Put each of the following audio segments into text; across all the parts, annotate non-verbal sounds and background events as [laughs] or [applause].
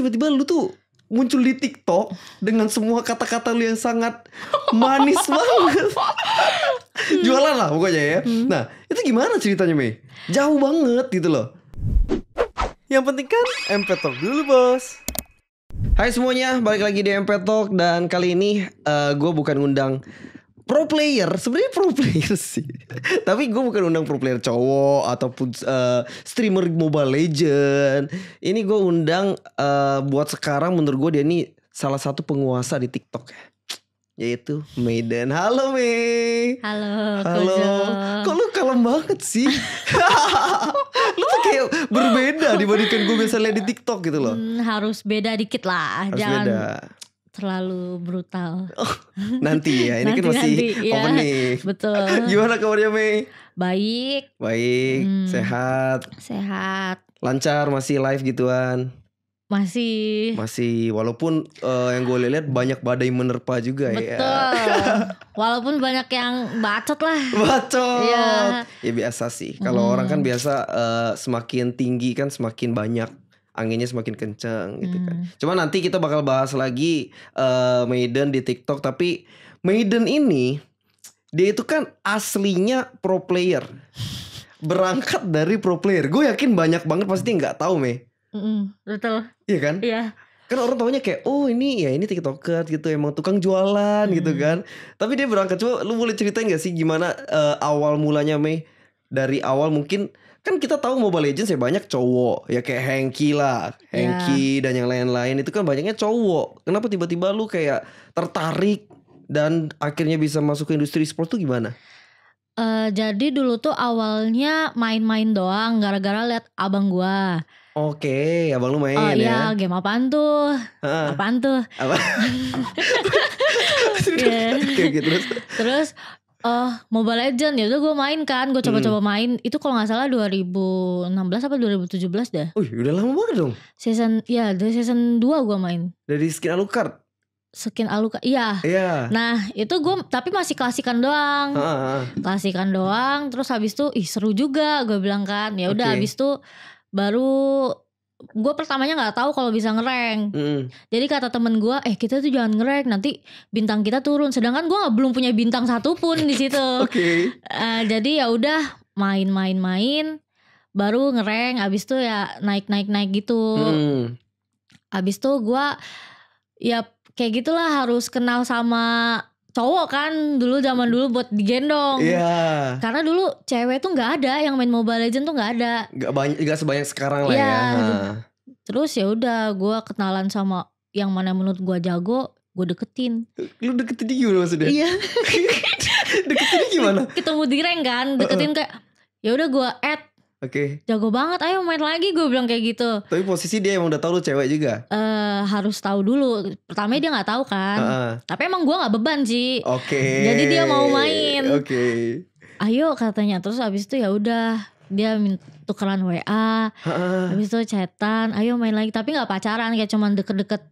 tiba-tiba lu tuh muncul di TikTok dengan semua kata-kata lu yang sangat manis [laughs] banget. Jualan lah pokoknya ya. Hmm. Nah, itu gimana ceritanya, Mei? Jauh banget gitu loh. Yang penting kan MP Talk dulu, Bos. Hai semuanya, balik lagi di MP Talk dan kali ini uh, eh, gue bukan ngundang pro player sebenarnya pro player [laughs] sih tapi gue bukan undang pro player cowok ataupun uh, streamer mobile legend ini gue undang uh, buat sekarang menurut gue dia ini salah satu penguasa di tiktok ya yaitu Maiden. Halo Mei. Halo. Halo. Kojo. Kok lu kalem banget sih? [laughs] lu tuh kayak berbeda dibandingkan gue biasa lihat di TikTok gitu loh. Hmm, harus beda dikit lah. Harus jangan beda terlalu brutal. Oh, nanti ya, ini [laughs] kan masih nanti, ya. open Betul. [laughs] Gimana kabarnya Mei? Baik. Baik, hmm, sehat. Sehat. Lancar masih live gituan. Masih. Masih walaupun uh, yang gue lihat banyak badai menerpa juga Betul. ya. Betul. [laughs] walaupun banyak yang bacot lah. Bacot. Ya, ya biasa sih. Kalau hmm. orang kan biasa uh, semakin tinggi kan semakin banyak anginnya semakin kencang gitu kan. Hmm. Cuma nanti kita bakal bahas lagi uh, Maiden di TikTok tapi Maiden ini dia itu kan aslinya pro player. Berangkat dari pro player. Gue yakin banyak banget pasti nggak tahu, Me. Mm betul. Iya kan? Iya. Kan orang taunya kayak oh ini ya ini TikToker gitu emang tukang jualan hmm. gitu kan. Tapi dia berangkat coba lu boleh ceritain gak sih gimana uh, awal mulanya, Mei? Dari awal mungkin kan kita tahu Mobile Legends ya banyak cowok ya kayak Hengki lah ya. Hengki yeah. dan yang lain-lain itu kan banyaknya cowok kenapa tiba-tiba lu kayak tertarik dan akhirnya bisa masuk ke industri sport tuh gimana? Uh, jadi dulu tuh awalnya main-main doang gara-gara liat abang gua. Oke, okay, abang lu main oh, iya, ya. game apaan tuh? Uh, apaan tuh? Apa? yeah. okay, okay, terus uh, Mobile Legend ya udah gue main kan gue coba-coba hmm. main itu kalau nggak salah 2016 apa 2017 dah Wih udah lama banget dong season ya dari season 2 gue main dari skin Alucard skin Alucard iya yeah. nah itu gue tapi masih klasikan doang ha, ha, klasikan doang terus habis tuh ih seru juga gue bilang kan ya udah okay. habis tuh baru gue pertamanya nggak tahu kalau bisa ngereng, Mm. Jadi kata temen gue, eh kita tuh jangan ngereng, nanti bintang kita turun. Sedangkan gue belum punya bintang satupun di situ. [laughs] Oke. okay. Uh, eh, jadi ya udah main-main-main, baru ngereng. Abis tuh ya naik-naik-naik gitu. Mm. Abis tuh gue ya kayak gitulah harus kenal sama cowok kan dulu zaman dulu buat digendong. Iya. Yeah. Karena dulu cewek tuh nggak ada yang main Mobile Legend tuh nggak ada. Gak banyak, gak sebanyak sekarang lah yeah. ya. Ha. Gitu. Terus ya udah, gue kenalan sama yang mana menurut gue jago, gue deketin. Lu deketin dia gimana maksudnya? Iya. [laughs] deketin gimana? Ketemu di rank kan, deketin kayak ya udah gue add Oke. Okay. Jago banget, ayo main lagi gue bilang kayak gitu. Tapi posisi dia emang udah tahu lu cewek juga. Eh uh, harus tahu dulu. Pertama dia nggak tahu kan. Uh -uh. Tapi emang gue nggak beban sih. Oke. Okay. Jadi dia mau main. Oke. Okay. Ayo katanya terus abis itu ya udah dia tukeran WA. Uh -uh. Abis itu chatan, ayo main lagi. Tapi nggak pacaran kayak cuman deket-deket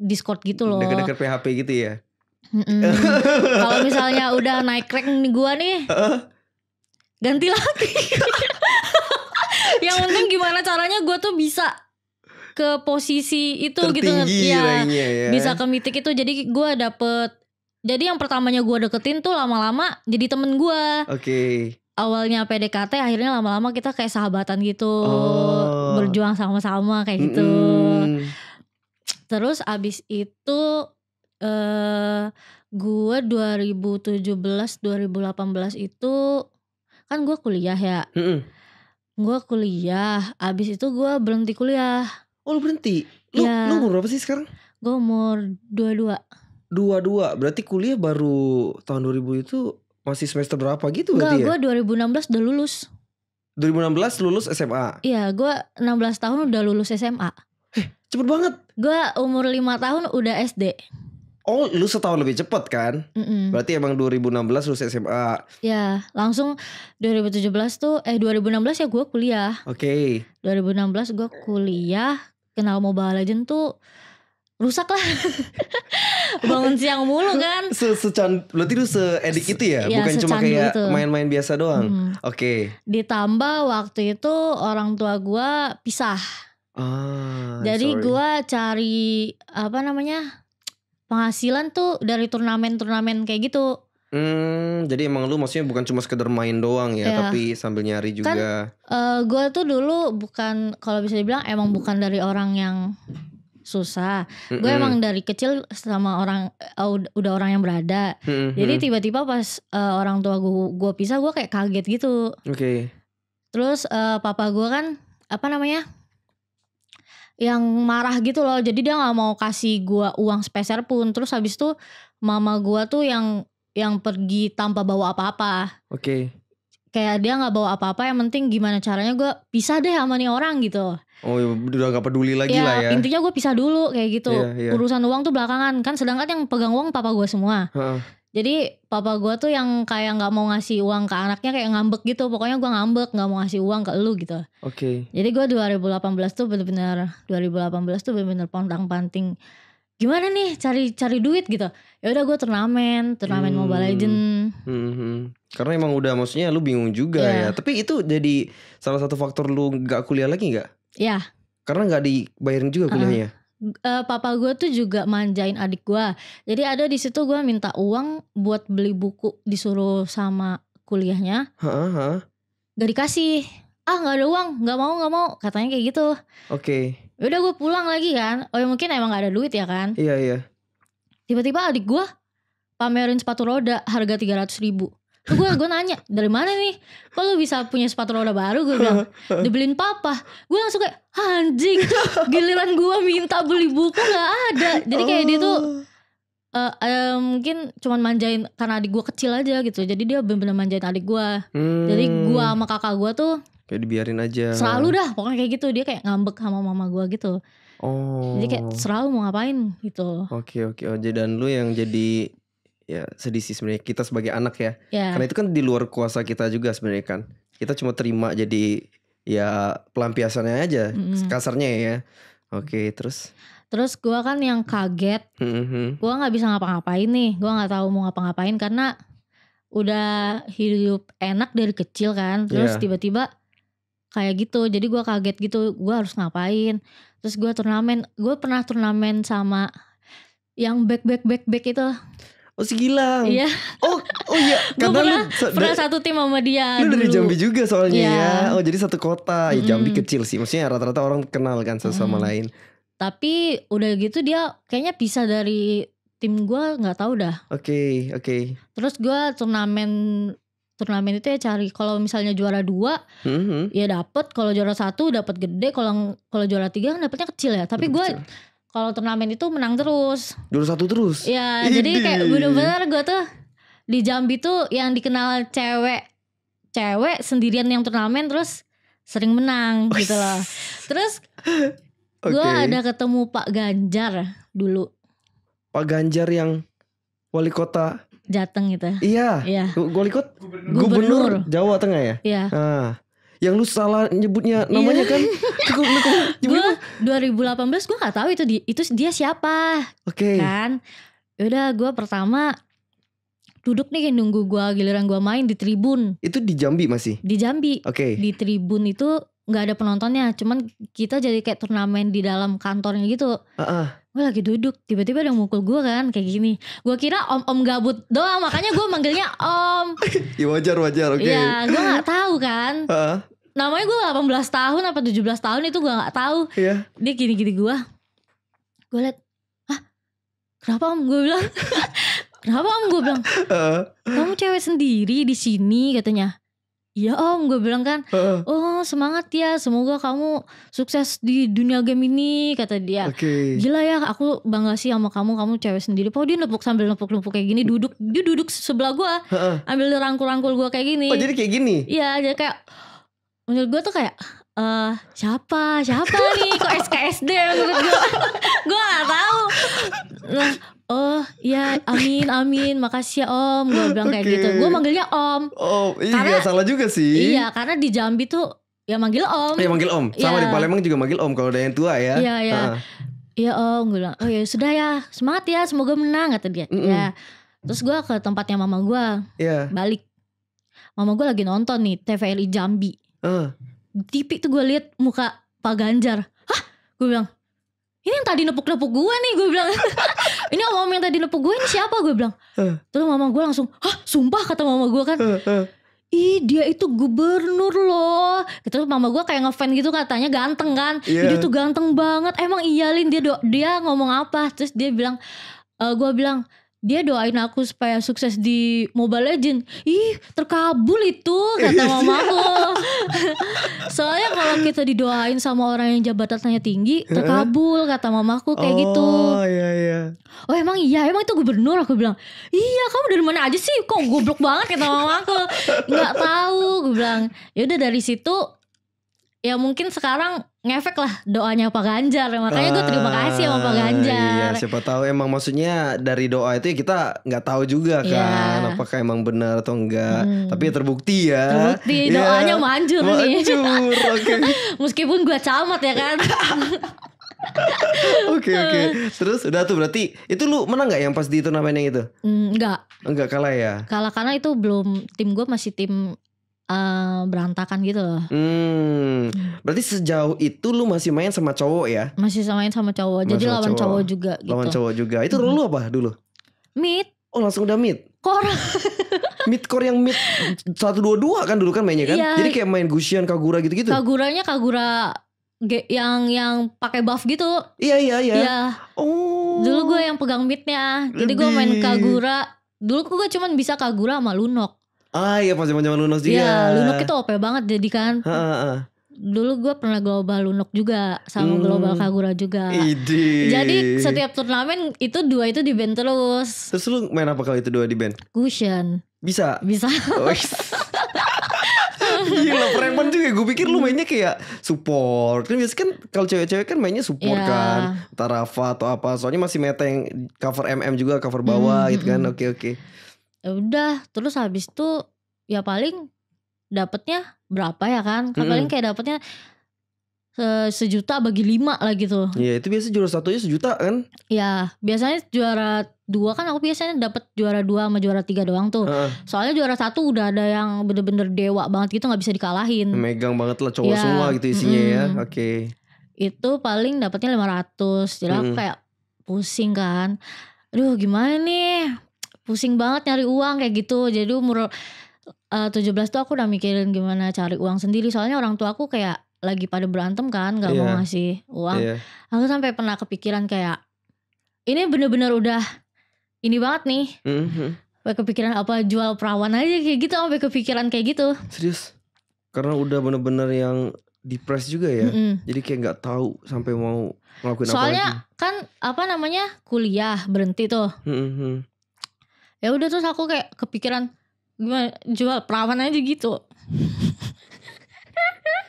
Discord gitu loh. Deket-deket PHP gitu ya. Mm Kalau misalnya udah naik rank nih gue nih. Uh -uh ganti lagi [laughs] yang penting gimana caranya gue tuh bisa ke posisi itu gitu. Tertinggi gitu ya, ya bisa ke mitik itu jadi gue dapet jadi yang pertamanya gue deketin tuh lama-lama jadi temen gue oke okay. awalnya PDKT akhirnya lama-lama kita kayak sahabatan gitu oh. berjuang sama-sama kayak mm -mm. gitu terus abis itu eh uh, gue 2017 2018 itu kan gue kuliah ya mm -mm. gue kuliah abis itu gue berhenti kuliah oh lu berhenti lu, ya. lu umur berapa sih sekarang gue umur dua dua dua dua berarti kuliah baru tahun 2000 itu masih semester berapa gitu berarti Enggak, ya? gue 2016 udah lulus 2016 lulus SMA iya gue 16 tahun udah lulus SMA eh cepet banget gue umur 5 tahun udah SD Oh, lu setahun lebih cepet kan? Mm-mm. Berarti emang 2016 lu SMA. Ya, langsung 2017 tuh eh 2016 ya gue kuliah. Oke. Okay. 2016 gue kuliah, kenal Mobile Legend tuh rusak lah. [laughs] Bangun siang mulu kan. Se secan berarti lu edik itu ya, ya bukan cuma kayak main-main biasa doang. Mm. Oke. Okay. Ditambah waktu itu orang tua gue pisah. Ah, Jadi gue cari apa namanya? penghasilan tuh dari turnamen-turnamen kayak gitu. Hmm, jadi emang lu maksudnya bukan cuma sekedar main doang ya, yeah. tapi sambil nyari kan, juga. Kan, uh, eh, gue tuh dulu bukan kalau bisa dibilang emang bukan dari orang yang susah. Mm -mm. Gue emang dari kecil sama orang uh, udah orang yang berada. Mm -hmm. Jadi tiba-tiba pas uh, orang tua gue gue pisah, gue kayak kaget gitu. Oke. Okay. Terus uh, papa gue kan apa namanya? yang marah gitu loh jadi dia nggak mau kasih gua uang spesial pun terus habis itu mama gua tuh yang yang pergi tanpa bawa apa-apa oke okay. kayak dia nggak bawa apa-apa yang penting gimana caranya gua bisa deh sama nih orang gitu oh ya, udah gak peduli lagi ya, lah ya intinya gua pisah dulu kayak gitu yeah, yeah. urusan uang tuh belakangan kan sedangkan yang pegang uang papa gua semua uh -uh jadi papa gue tuh yang kayak nggak mau ngasih uang ke anaknya kayak ngambek gitu pokoknya gue ngambek nggak mau ngasih uang ke lu gitu oke okay. jadi gue 2018 tuh bener-bener 2018 tuh bener-bener pontang panting gimana nih cari cari duit gitu ya udah gue turnamen turnamen hmm. mobile legend hmm, hmm. karena emang udah maksudnya lu bingung juga yeah. ya tapi itu jadi salah satu faktor lu nggak kuliah lagi nggak ya yeah. karena nggak dibayarin juga kuliahnya uh -huh uh, papa gue tuh juga manjain adik gue. Jadi ada di situ gue minta uang buat beli buku disuruh sama kuliahnya. Heeh. Gak dikasih. Ah nggak ada uang, nggak mau nggak mau katanya kayak gitu. Oke. Okay. Ya udah gue pulang lagi kan. Oh ya mungkin emang gak ada duit ya kan? Iya iya. Tiba-tiba adik gue pamerin sepatu roda harga tiga ratus ribu gue gue nanya dari mana nih kok lu bisa punya sepatu roda baru gue bilang dibeliin papa gue langsung kayak anjing giliran gue minta beli buku nggak ada jadi kayak oh. dia tuh uh, uh, mungkin cuman manjain karena adik gue kecil aja gitu jadi dia benar-benar manjain adik gue hmm. jadi gue sama kakak gue tuh kayak dibiarin aja selalu dah pokoknya kayak gitu dia kayak ngambek sama mama gue gitu oh jadi kayak oh. selalu mau ngapain gitu oke okay, oke okay. oh, jadi dan lu yang jadi ya sedih sih sebenarnya kita sebagai anak ya. ya Karena itu kan di luar kuasa kita juga sebenarnya kan. Kita cuma terima jadi ya pelampiasannya aja mm-hmm. kasarnya ya. Oke, okay, terus Terus gue kan yang kaget, mm-hmm. mm-hmm. gue nggak bisa ngapa-ngapain nih, gue nggak tahu mau ngapa-ngapain karena udah hidup enak dari kecil kan, terus tiba tiba-tiba kayak gitu, jadi gue kaget gitu, gue harus ngapain? Terus gue turnamen, gue pernah turnamen sama yang back back back back itu Oh si Gilang. Iya. Oh, oh iya. [laughs] Gue pernah, lu, pernah satu tim sama dia. Lu dulu. dari Jambi juga soalnya yeah. ya. Oh jadi satu kota. Ya Jambi kecil sih. Maksudnya rata-rata orang kenal kan sesama sama mm. lain. Tapi udah gitu dia kayaknya bisa dari tim gue gak tahu dah. Oke okay, oke. Okay. Terus gue turnamen turnamen itu ya cari kalau misalnya juara dua mm -hmm. ya dapet kalau juara satu dapet gede kalau kalau juara tiga kan dapetnya kecil ya tapi gue kalau turnamen itu menang terus. Juara satu terus. Iya, jadi kayak bener-bener gue tuh di Jambi tuh yang dikenal cewek cewek sendirian yang turnamen terus sering menang [laughs] gitu loh. Terus okay. gue ada ketemu Pak Ganjar dulu. Pak Ganjar yang wali kota Jateng gitu. Iya. Iya. Wali kota gubernur, gubernur Jawa Tengah ya. Iya. Ah yang lu salah nyebutnya iya. namanya kan cukup lu 2018 gue nggak tahu itu di, itu dia siapa oke okay. kan ya udah gue pertama duduk nih nunggu gue giliran gue main di tribun itu di Jambi masih di Jambi oke okay. di tribun itu nggak ada penontonnya cuman kita jadi kayak turnamen di dalam kantornya gitu uh -uh gue lagi duduk tiba-tiba ada yang mukul gue kan kayak gini gue kira om om gabut doang makanya gue manggilnya om [laughs] ya wajar wajar oke okay. ya gue nggak tahu kan uh. namanya gue 18 tahun apa 17 tahun itu gue nggak tahu yeah. dia gini-gini gue gue liat ah kenapa om gue bilang [laughs] kenapa om gue bilang kamu cewek sendiri di sini katanya iya om gue bilang kan uh. oh oh semangat ya, semoga kamu sukses di dunia game ini kata dia. Okay. Gila ya, aku bangga sih sama kamu, kamu cewek sendiri. Pokoknya dia nepuk sambil nepuk-nepuk kayak gini, duduk dia duduk sebelah gua, ambil rangkul-rangkul gua kayak gini. Oh, jadi kayak gini. Iya, jadi kayak menurut gua tuh kayak Uh, siapa siapa [laughs] nih kok SKSD menurut gue [laughs] gue gak tahu nah, Oh ya amin amin makasih ya om Gue bilang okay. kayak gitu Gue manggilnya om Oh iya karena, salah juga sih Iya karena di Jambi tuh Ya manggil om. Oh, ya manggil om. Sama ya. di Palembang juga manggil om kalau ada yang tua ya. Iya ya. Iya uh. om, gue bilang, oh ya sudah ya, semangat ya, semoga menang kata dia. Mm -mm. Ya. Terus gue ke tempatnya mama gue. Yeah. Balik. Mama gue lagi nonton nih TVRI Jambi. Uh. Tipi tuh gue liat muka Pak Ganjar. Hah? Gue bilang, ini yang tadi nepuk-nepuk gue nih gue bilang [laughs] ini om om yang tadi nepuk gue ini siapa gue bilang uh. terus mama gue langsung hah sumpah kata mama gue kan uh, uh ih dia itu gubernur loh gitu mama gue kayak ngefan gitu katanya ganteng kan yeah. dia tuh ganteng banget emang iyalin dia do, dia ngomong apa terus dia bilang uh, eh, gue bilang dia doain aku supaya sukses di Mobile Legend. Ih, terkabul itu kata iya mamaku. [laughs] Soalnya kalau kita didoain sama orang yang jabatannya tinggi, terkabul kata mamaku kayak oh, gitu. Oh iya iya. Oh emang iya, emang itu gubernur aku bilang. Iya, kamu dari mana aja sih? Kok goblok banget kata mamaku. Enggak tahu, gue bilang. Ya udah dari situ ya mungkin sekarang ngefek lah doanya Pak Ganjar makanya gue terima kasih sama Pak ah, Ganjar iya, siapa tahu emang maksudnya dari doa itu ya kita nggak tahu juga iya. kan yeah. apakah emang benar atau enggak hmm. tapi ya terbukti ya terbukti iya. doanya yeah. manjur, manjur nih okay. [laughs] meskipun gue camat ya kan [laughs] Oke oke. Okay, okay. Terus udah tuh berarti itu lu menang nggak yang pas di turnamen yang itu? Mm, enggak. Enggak kalah ya. Kalah karena itu belum tim gue masih tim uh, berantakan gitu loh. Hmm. Berarti sejauh itu lu masih main sama cowok ya? Masih sama main sama cowok. jadi sama lawan cowok. cowok juga gitu. Lawan cowok juga. Itu hmm. lu apa dulu? Meet. Oh, langsung udah meet. Core. [laughs] core yang mid 122 kan dulu kan mainnya kan. Ya, Jadi kayak main Gusian, Kagura gitu-gitu. Kaguranya Kagura yang yang pakai buff gitu. Iya iya iya. Iya. Oh. Dulu gue yang pegang midnya. Jadi gue main Kagura. Dulu gue cuma bisa Kagura sama Lunok. Ah iya pas zaman zaman Lunos juga. Iya, iya, Lunok itu OP banget jadi kan. Ha, ha, ha dulu gue pernah global Lunok juga sama hmm. global Kagura juga. Idi. Jadi setiap turnamen itu dua itu di band terus. Terus lu main apa kalau itu dua di band? Cushion. Bisa. Bisa. Oh, iya. [laughs] Gila preman juga ya. Gue pikir lu mainnya kayak support Kan biasanya kan Kalau cewek-cewek kan mainnya support yeah. kan Tarafa atau apa Soalnya masih meta yang Cover MM juga Cover bawah mm, gitu kan hmm. Oke mm. oke okay, ya udah Terus habis itu Ya paling Dapetnya berapa ya kan? Hmm. Paling kayak dapetnya se sejuta bagi lima lah gitu. Iya itu biasa juara satunya sejuta kan? Iya biasanya juara dua kan aku biasanya dapet juara dua sama juara tiga doang tuh. Uh. Soalnya juara satu udah ada yang bener-bener dewa banget gitu nggak bisa dikalahin. Megang banget lah cowok ya. semua gitu isinya mm -hmm. ya. Oke. Okay. Itu paling dapatnya 500 Jadi mm aku kayak pusing kan. Aduh gimana nih? Pusing banget nyari uang kayak gitu. Jadi umur Eh, uh, 17 tuh aku udah mikirin gimana cari uang sendiri soalnya orang tua aku kayak lagi pada berantem kan nggak yeah. mau iya. ngasih uang yeah. aku sampai pernah kepikiran kayak ini bener-bener udah ini banget nih mm -hmm. kepikiran apa jual perawan aja kayak gitu sampai kepikiran kayak gitu serius karena udah bener-bener yang depres juga ya mm -hmm. jadi kayak nggak tahu sampai mau ngelakuin soalnya apa kan apa namanya kuliah berhenti tuh mm -hmm. ya udah terus aku kayak kepikiran gue jual perawan aja gitu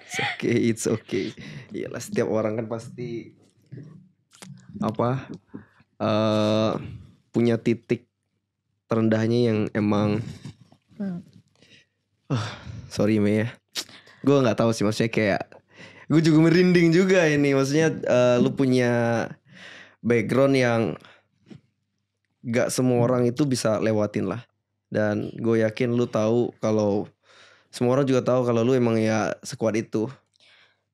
it's okay it's okay iyalah setiap orang kan pasti apa uh, punya titik terendahnya yang emang hmm. uh, sorry me ya gue nggak tahu sih maksudnya kayak gue juga merinding juga ini maksudnya uh, lu punya background yang gak semua orang itu bisa lewatin lah dan gue yakin lu tahu kalau semua orang juga tahu kalau lu emang ya sekuat itu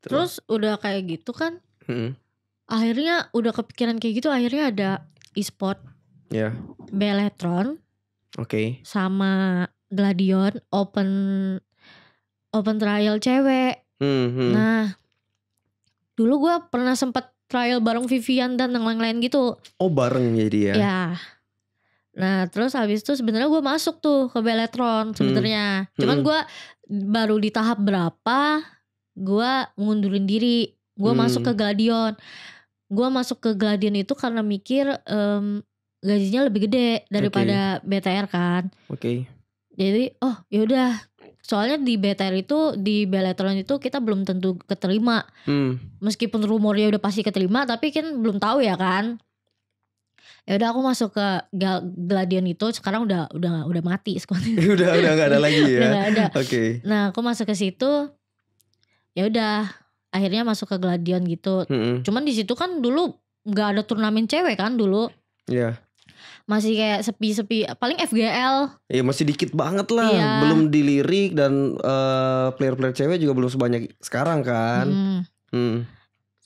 terus, terus udah kayak gitu kan hmm. akhirnya udah kepikiran kayak gitu akhirnya ada e-sport yeah. beletron okay. sama gladion open open trial cewek hmm, hmm. nah dulu gue pernah sempet trial bareng Vivian dan yang lain-lain gitu oh bareng jadi ya ya Nah terus habis itu sebenarnya gue masuk tuh ke Beletron hmm. sebenarnya. Hmm. Cuman gue baru di tahap berapa gue ngundurin diri. Gue hmm. masuk ke Gladion. Gue masuk ke Gladion itu karena mikir um, gajinya lebih gede daripada okay. BTR kan. Oke. Okay. Jadi oh yaudah soalnya di BTR itu di Beletron itu kita belum tentu keterima hmm. meskipun rumornya udah pasti keterima tapi kan belum tahu ya kan ya udah aku masuk ke Gal Gladion itu sekarang udah udah udah mati squadnya [laughs] udah udah nggak ada lagi ya ada oke okay. nah aku masuk ke situ ya udah akhirnya masuk ke Gladion gitu mm -hmm. cuman di situ kan dulu nggak ada turnamen cewek kan dulu Iya yeah. masih kayak sepi-sepi paling FGL iya masih dikit banget lah yeah. belum dilirik dan eh, player-player uh, cewek juga belum sebanyak sekarang kan mm. Mm.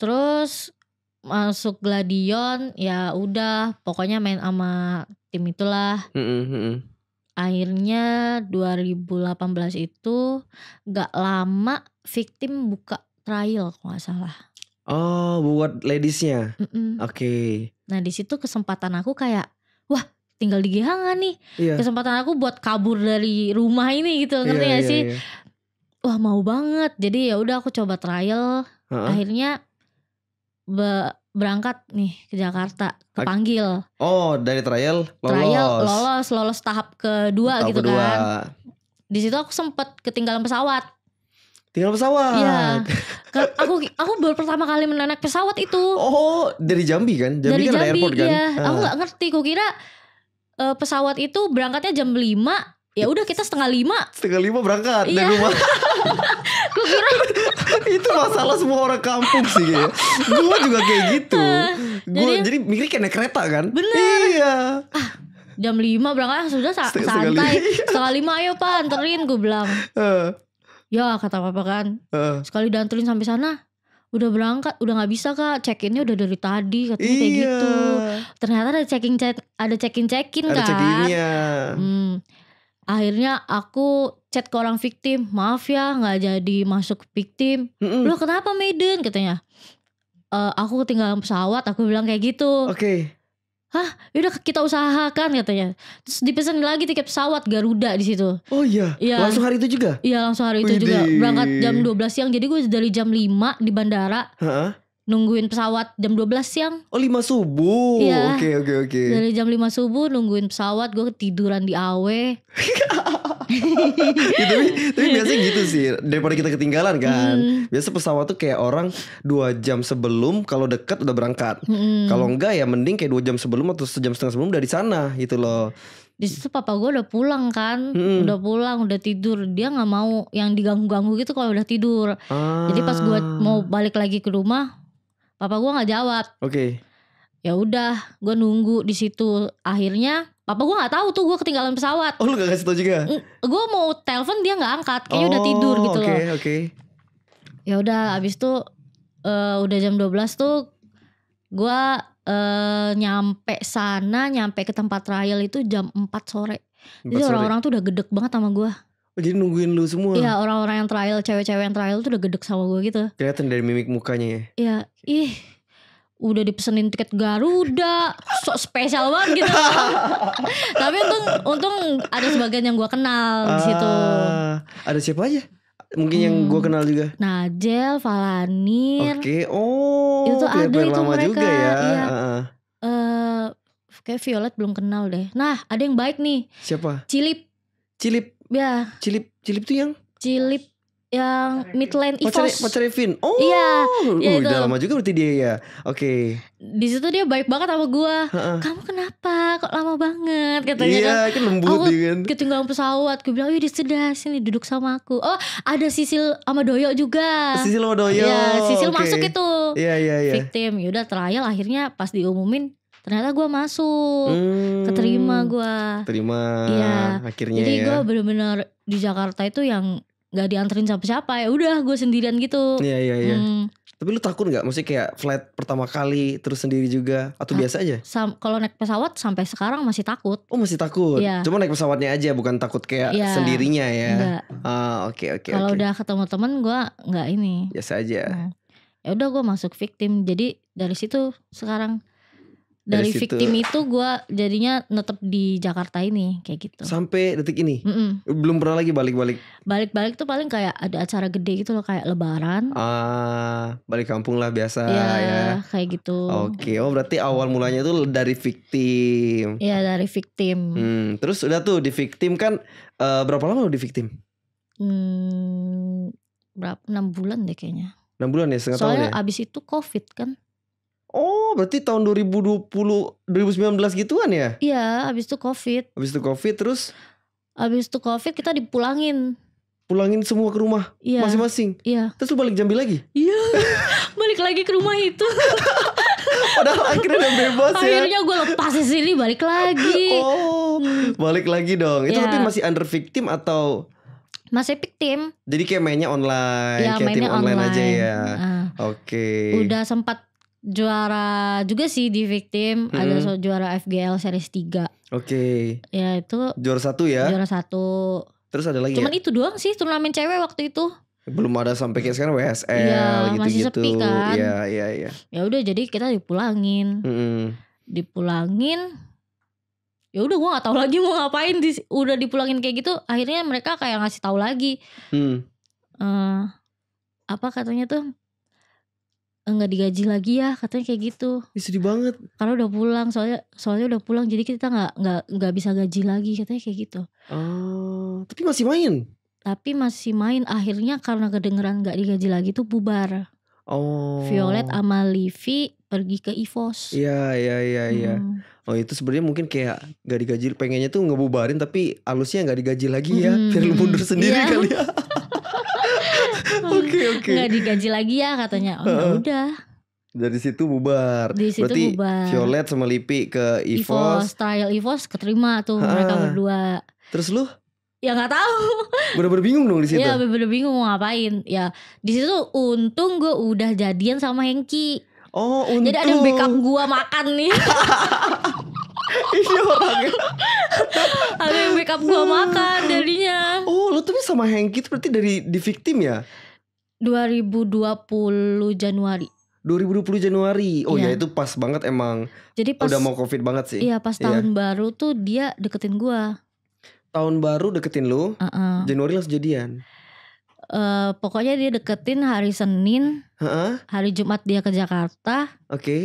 terus masuk Gladion ya udah pokoknya main sama tim itulah mm -hmm. akhirnya 2018 itu gak lama victim buka trial kalau nggak salah oh buat ladiesnya oke okay. nah di situ kesempatan aku kayak wah tinggal di Gihanga nih yeah. kesempatan aku buat kabur dari rumah ini gitu ngerti yeah, gak yeah, sih yeah. wah mau banget jadi ya udah aku coba trial uh -huh. akhirnya be berangkat nih ke Jakarta kepanggil oh dari trial lolos trial lolos lolos tahap kedua tahap gitu kedua. kan di situ aku sempet ketinggalan pesawat tinggal pesawat iya [laughs] aku aku baru pertama kali menanak pesawat itu oh dari Jambi kan Jambi dari kan Jambi, airport kan iya. Ah. aku nggak ngerti aku kira eh, pesawat itu berangkatnya jam 5 ya udah kita setengah lima setengah lima berangkat iya. dari rumah [laughs] gue kira [laughs] itu masalah semua orang kampung sih ya. gue juga kayak gitu [laughs] gue jadi, jadi mikir kayak naik kereta kan bener iya ah, jam lima berangkat sudah sa setengah santai setengah lima, setengah lima ayo pak anterin gue bilang uh. ya kata papa kan uh. sekali dianterin sampai sana udah berangkat udah nggak bisa kak check innya udah dari tadi katanya iya. kayak gitu ternyata ada checking check ada checking checkin ada kan check hmm akhirnya aku chat ke orang victim maaf ya nggak jadi masuk victim mm lo kenapa Maiden katanya e, aku ketinggalan pesawat aku bilang kayak gitu oke okay. Hah, yaudah kita usahakan katanya. Terus dipesan lagi tiket pesawat Garuda di situ. Oh iya. Ya, langsung hari itu juga? Iya, langsung hari itu Widih. juga. Berangkat jam 12 siang. Jadi gue dari jam 5 di bandara. Heeh nungguin pesawat jam 12 siang. Oh 5 subuh. Iya. Oke oke okay, oke. Okay. Dari jam 5 subuh nungguin pesawat gue tiduran di awe. ya, tapi, tapi biasanya gitu sih daripada kita ketinggalan kan. Hmm. Biasa pesawat tuh kayak orang dua jam sebelum kalau deket udah berangkat. Hmm. Kalau enggak ya mending kayak dua jam sebelum atau sejam setengah sebelum dari sana gitu loh di situ papa gue udah pulang kan hmm. udah pulang udah tidur dia nggak mau yang diganggu ganggu gitu kalau udah tidur ah. jadi pas gue mau balik lagi ke rumah papa gua nggak jawab oke okay. ya udah gue nunggu di situ akhirnya papa gua nggak tahu tuh gua ketinggalan pesawat oh lu gak kasih tau juga gue mau telepon dia nggak angkat kayaknya oh, udah tidur gitu oh, okay, loh oke okay. ya udah abis tuh uh, udah jam 12 tuh gua uh, nyampe sana nyampe ke tempat trial itu jam 4 sore jadi orang-orang tuh udah gedek banget sama gua. Oh, jadi nungguin lu semua. Iya, orang-orang yang trial, cewek-cewek yang trial tuh udah gedek sama gue gitu. Kelihatan dari mimik mukanya ya. Iya, ih udah dipesenin tiket Garuda sok spesial banget gitu [laughs] tapi untung untung ada sebagian yang gue kenal uh, di situ ah, ada siapa aja mungkin hmm. yang gue kenal juga Najel Falanir oke okay. oh itu ada itu mereka juga ya. Iya. Uh -uh. Uh, kayak Violet belum kenal deh nah ada yang baik nih siapa Cilip Cilip Ya. Cilip, Cilip tuh yang? Cilip yang Midland Evos. Pacar Evin. Oh. Iya. Ya Udah lama juga berarti dia ya. Oke. Okay. Di situ dia baik banget sama gua. Uh -uh. Kamu kenapa? Kok lama banget katanya iya, kan. kan lembut aku kan. ketinggalan pesawat. Gue bilang, "Yuk di sedah sini duduk sama aku." Oh, ada Sisil sama Doyo juga. Sisil sama Doyo. Iya, Sisil okay. masuk itu. Iya, iya, iya. Victim. Yaudah trial akhirnya pas diumumin ternyata gue masuk hmm, keterima gue terima iya akhirnya jadi ya. gue bener-bener di Jakarta itu yang nggak dianterin siapa-siapa ya udah gue sendirian gitu iya iya iya hmm. tapi lu takut nggak maksudnya kayak flight pertama kali terus sendiri juga atau ah, biasa aja sam kalau naik pesawat sampai sekarang masih takut oh masih takut ya. cuma naik pesawatnya aja bukan takut kayak ya. sendirinya ya oke ah, oke oke kalau udah ketemu temen gue nggak ini biasa aja hmm. ya udah gue masuk victim jadi dari situ sekarang dari, victim itu gue jadinya netep di Jakarta ini kayak gitu sampai detik ini Mm-mm. belum pernah lagi balik-balik balik-balik tuh paling kayak ada acara gede gitu loh kayak Lebaran ah balik kampung lah biasa ya, ya. kayak gitu oke okay. oh berarti awal mulanya tuh dari victim Iya dari victim hmm, terus udah tuh di victim kan uh, berapa lama lo di victim hmm, berapa enam bulan deh kayaknya enam bulan ya setengah soalnya tahun ya? abis itu covid kan Oh, berarti tahun 2020 2019 gituan ya? Iya, habis itu Covid. Habis itu Covid terus habis itu Covid kita dipulangin. Pulangin semua ke rumah iya. masing-masing. Iya. Terus lu balik Jambi lagi? Iya. [laughs] balik lagi ke rumah itu. [laughs] Padahal akhirnya udah bebas akhirnya ya. Akhirnya gue lepas di sini balik lagi. Oh, hmm. balik lagi dong. Itu ya. tapi masih under victim atau masih victim. Jadi kayak mainnya online, ya, kayak mainnya tim online, online aja ya. Uh, Oke. Okay. Udah sempat juara juga sih di victim hmm. ada so juara FGL series 3 oke okay. ya itu juara satu ya juara satu terus ada lagi cuman ya? itu doang sih turnamen cewek waktu itu belum ada sampai kayak sekarang WSL ya, gitu masih sepi kan. ya ya ya ya udah jadi kita dipulangin hmm. dipulangin ya udah gua nggak tahu lagi mau ngapain di, udah dipulangin kayak gitu akhirnya mereka kayak ngasih tahu lagi hmm. uh, apa katanya tuh Eh, nggak digaji lagi ya katanya kayak gitu istri sedih banget karena udah pulang soalnya soalnya udah pulang jadi kita nggak nggak nggak bisa gaji lagi katanya kayak gitu oh tapi masih main tapi masih main akhirnya karena kedengeran nggak digaji lagi tuh bubar oh Violet sama Livi pergi ke Ivos iya iya iya iya hmm. oh itu sebenarnya mungkin kayak gak digaji pengennya tuh ngebubarin tapi alusnya nggak digaji lagi ya hmm. biar lu mundur iya. sendiri yeah. kali ya [laughs] okay, okay. nggak digaji lagi ya katanya oh uh, udah dari situ bubar dari situ berarti bubar. Violet sama Lipi ke Evos, Evos trial Evos keterima tuh ha. mereka berdua terus lu ya nggak tahu bener-bener bingung dong di situ ya bener-bener bingung mau ngapain ya di situ untung gue udah jadian sama Hengki oh untung jadi ada backup gue makan nih [laughs] Iya orangnya ada yang backup gue makan darinya oh lo tuh sama Hengki berarti dari di victim ya 2020 Januari. 2020 Januari. Oh iya. ya itu pas banget emang. Jadi pas, udah mau Covid banget sih. Iya, pas iya. tahun baru tuh dia deketin gua. Tahun baru deketin lu? Uh -uh. Januari langsung jadian. Uh, pokoknya dia deketin hari Senin, uh -uh. hari Jumat dia ke Jakarta. Oke. Okay.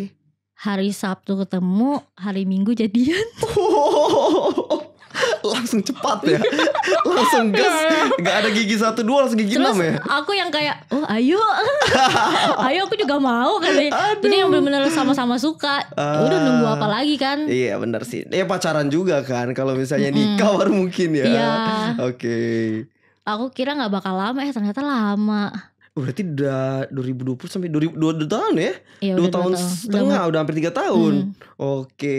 Hari Sabtu ketemu, hari Minggu jadian. [laughs] [laughs] langsung cepat ya langsung gas iya, iya. nggak ada gigi satu dua langsung gigi enam ya aku yang kayak oh ayo [laughs] ayo aku juga mau kan jadi ya. yang benar-benar sama-sama suka uh, udah nunggu ah. apa lagi kan iya benar sih ya pacaran juga kan kalau misalnya mm -hmm. nikah baru mungkin ya iya. oke okay. aku kira nggak bakal lama eh ternyata lama berarti udah 2020 sampai 2000 dua, dua tahun ya? Iya, dua tahun dua tahun setengah, udah, udah hampir tiga tahun. Hmm. Oke,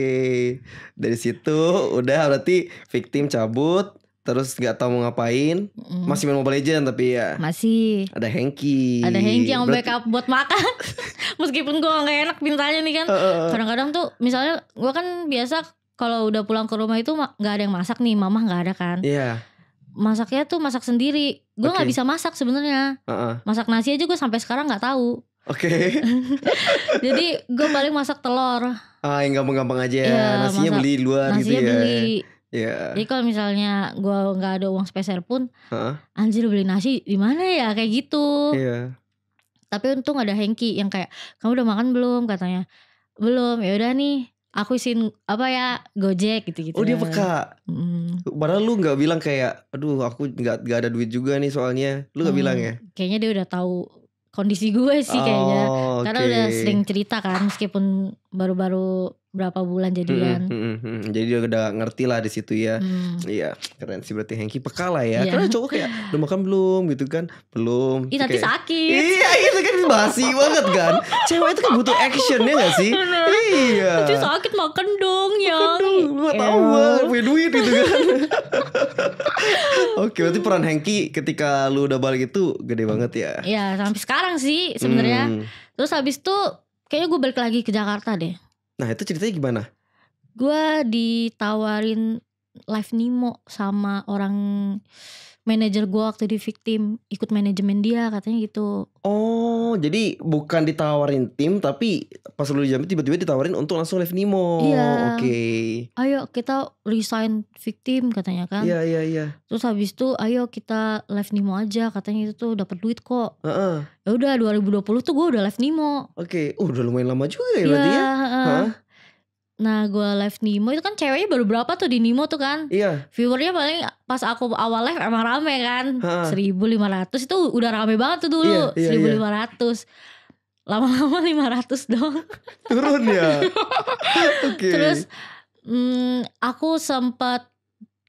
dari situ udah berarti victim cabut, terus nggak tahu mau ngapain, mm. masih main Mobile Legend tapi ya masih ada Hengki, ada Hengki yang berarti... backup buat makan, [laughs] meskipun gue nggak enak pintanya nih kan, kadang-kadang tuh misalnya gue kan biasa kalau udah pulang ke rumah itu nggak ada yang masak nih, mamah nggak ada kan, Iya yeah masaknya tuh masak sendiri. Gue nggak okay. bisa masak sebenarnya. Uh-uh. Masak nasi aja gue sampai sekarang nggak tahu. Oke. Okay. [laughs] Jadi gue balik masak telur. Ah yang gampang-gampang aja. Ya, nasinya masak, beli di luar gitu nasinya gitu ya. beli. Yeah. Jadi kalau misalnya gue nggak ada uang spesial pun, uh-uh. anjir beli nasi di mana ya kayak gitu. Yeah. Tapi untung ada Hengki yang kayak kamu udah makan belum katanya. Belum. Ya udah nih aku isin apa ya gojek gitu gitu oh dia peka hmm. padahal lu nggak bilang kayak aduh aku nggak nggak ada duit juga nih soalnya lu nggak hmm. bilang ya kayaknya dia udah tahu kondisi gue sih oh. kayaknya okay. Karena udah sering cerita kan meskipun baru-baru berapa bulan jadian. Hmm, hmm, hmm, Jadi kan. udah ngerti lah di situ ya. Hmm. Iya, keren sih berarti Hengki peka lah ya. Yeah. Karena cowok kayak udah makan belum gitu kan? Belum. Ih, nanti kayak, sakit. Iya, itu kan basi banget kan. Cewek itu kan butuh [laughs] action ya gak sih? iya. Nanti sakit makan dong ya. Makan tahu, iya. Gak tau punya duit gitu kan. [laughs] Oke, berarti peran Hengki ketika lu udah balik itu gede banget ya? Iya, sampai sekarang sih sebenarnya. Hmm Terus habis itu kayaknya gue balik lagi ke Jakarta deh. Nah itu ceritanya gimana? Gue ditawarin live Nemo sama orang manajer gue waktu di victim ikut manajemen dia katanya gitu oh jadi bukan ditawarin tim tapi pas lu jamet tiba-tiba ditawarin untuk langsung live Nimo iya oke okay. ayo kita resign victim katanya kan iya iya iya terus habis itu ayo kita live Nimo aja katanya itu tuh dapat duit kok uh -uh. ya udah 2020 tuh gue udah live Nimo oke okay. oh, uh, udah lumayan lama juga ya, ya berarti ya uh -uh. Hah? Nah gue live Nemo itu kan ceweknya baru berapa tuh di Nemo tuh kan Iya Viewernya paling pas aku awal live emang rame kan ha. 1500 itu udah rame banget tuh dulu iya, iya, 1500 iya. Lama-lama 500 dong Turun ya [laughs] okay. Terus mm, aku sempat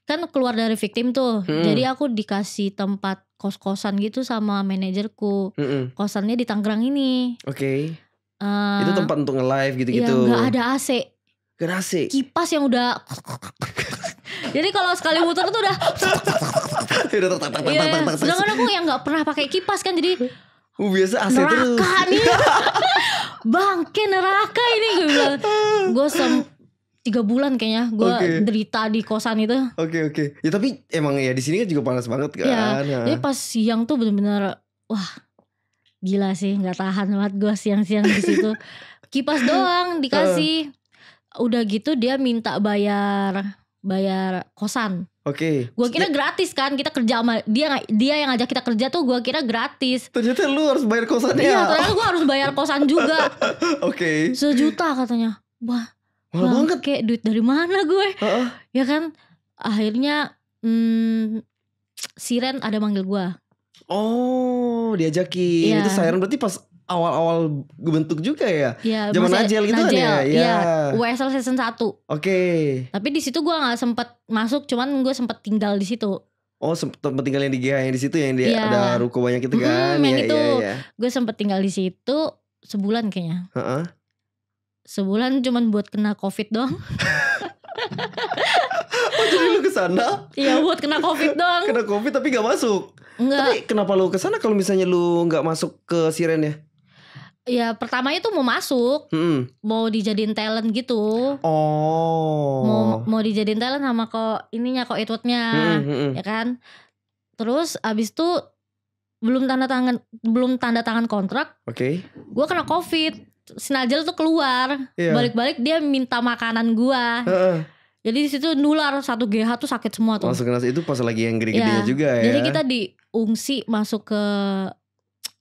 kan keluar dari victim tuh hmm. Jadi aku dikasih tempat kos-kosan gitu sama manajerku mm -mm. Kosannya di Tangerang ini Oke okay. Uh, eh, itu tempat untuk nge-live gitu-gitu. Iya, gak ada AC Gerasi. Kipas yang udah [laughs] Jadi kalau sekali muter tuh udah [laughs] iya. Sedangkan aku yang gak pernah pakai kipas kan jadi Uh, biasa AC neraka nih. [laughs] Bangke neraka ini gue bilang. Gue sem tiga bulan kayaknya gue okay. derita di kosan itu. Oke okay, oke. Okay. Ya tapi emang ya di sini kan juga panas banget iya. kan. Ya, Jadi pas siang tuh bener-bener wah gila sih nggak tahan banget gue siang-siang di situ. Kipas doang dikasih udah gitu dia minta bayar bayar kosan. Oke. Okay. Gua kira gratis kan kita kerja sama dia dia yang ngajak kita kerja tuh gua kira gratis. Ternyata lu harus bayar kosannya. Iya, ya? ternyata gua harus bayar kosan juga. [laughs] Oke. Okay. Sejuta katanya. Wah. Mahal banget. Kayak duit dari mana gue? Uh-uh. Ya kan akhirnya hmm, Siren ada manggil gua. Oh, diajakin. Yeah. Itu Siren berarti pas awal-awal bentuk juga ya. Iya, Zaman Najel gitu kan ya. Iya, ya, USL season 1. Oke. Okay. Tapi di situ gua nggak sempet masuk, cuman gue sempet tinggal di situ. Oh, sempet tinggal yang di GH yang di situ yang dia ya. ada ruko banyak gitu kan. Hmm, yang ya, itu. Ya, ya. Gue sempet tinggal di situ sebulan kayaknya. Uh -uh. Sebulan cuman buat kena Covid doang. oh jadi lu kesana? Iya buat kena covid doang. Kena covid tapi gak masuk. Enggak. Tapi kenapa lu kesana kalau misalnya lu nggak masuk ke siren ya? Ya pertamanya tuh mau masuk, hmm. mau dijadiin talent gitu. Oh. Mau mau dijadiin talent sama kok ininya kok Edwardnya, hmm, hmm, ya kan. Terus abis itu belum tanda tangan belum tanda tangan kontrak. Oke. Okay. Gue kena covid. Sinajel tuh keluar, yeah. balik-balik dia minta makanan gue. Uh. Jadi di situ nular satu GH tuh sakit semua tuh. Masuk oh, itu pas lagi yang gede gede ya. Iya. juga ya. Jadi kita diungsi masuk ke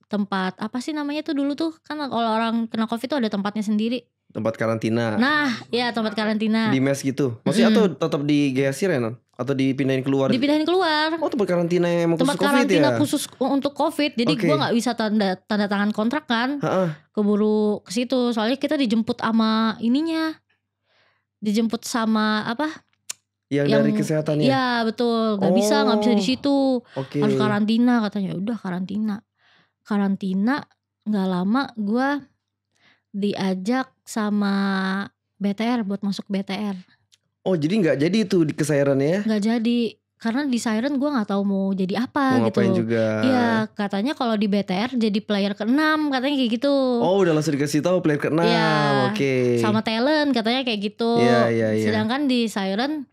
tempat apa sih namanya tuh dulu tuh kan kalau orang kena covid tuh ada tempatnya sendiri tempat karantina nah ya tempat karantina di mes gitu maksudnya hmm. atau tetap di ya Renan atau dipindahin keluar dipindahin keluar oh tempat karantina yang emang tempat khusus karantina ya? khusus untuk covid jadi okay. gue nggak bisa tanda tanda tangan kontrak kan Ha-ha. keburu ke situ soalnya kita dijemput sama ininya dijemput sama apa yang, yang dari kesehatannya. ya betul. nggak oh, bisa, nggak bisa di oh, situ. Okay. Harus karantina katanya. Udah karantina karantina nggak lama gue diajak sama BTR buat masuk BTR. Oh jadi nggak jadi itu di ya? Nggak jadi karena di Siren gue nggak tahu mau jadi apa mau gitu. juga. Iya katanya kalau di BTR jadi player keenam katanya kayak gitu. Oh udah langsung dikasih tahu player keenam. Iya. Oke. Okay. Sama talent katanya kayak gitu. Iya iya iya. Sedangkan di Siren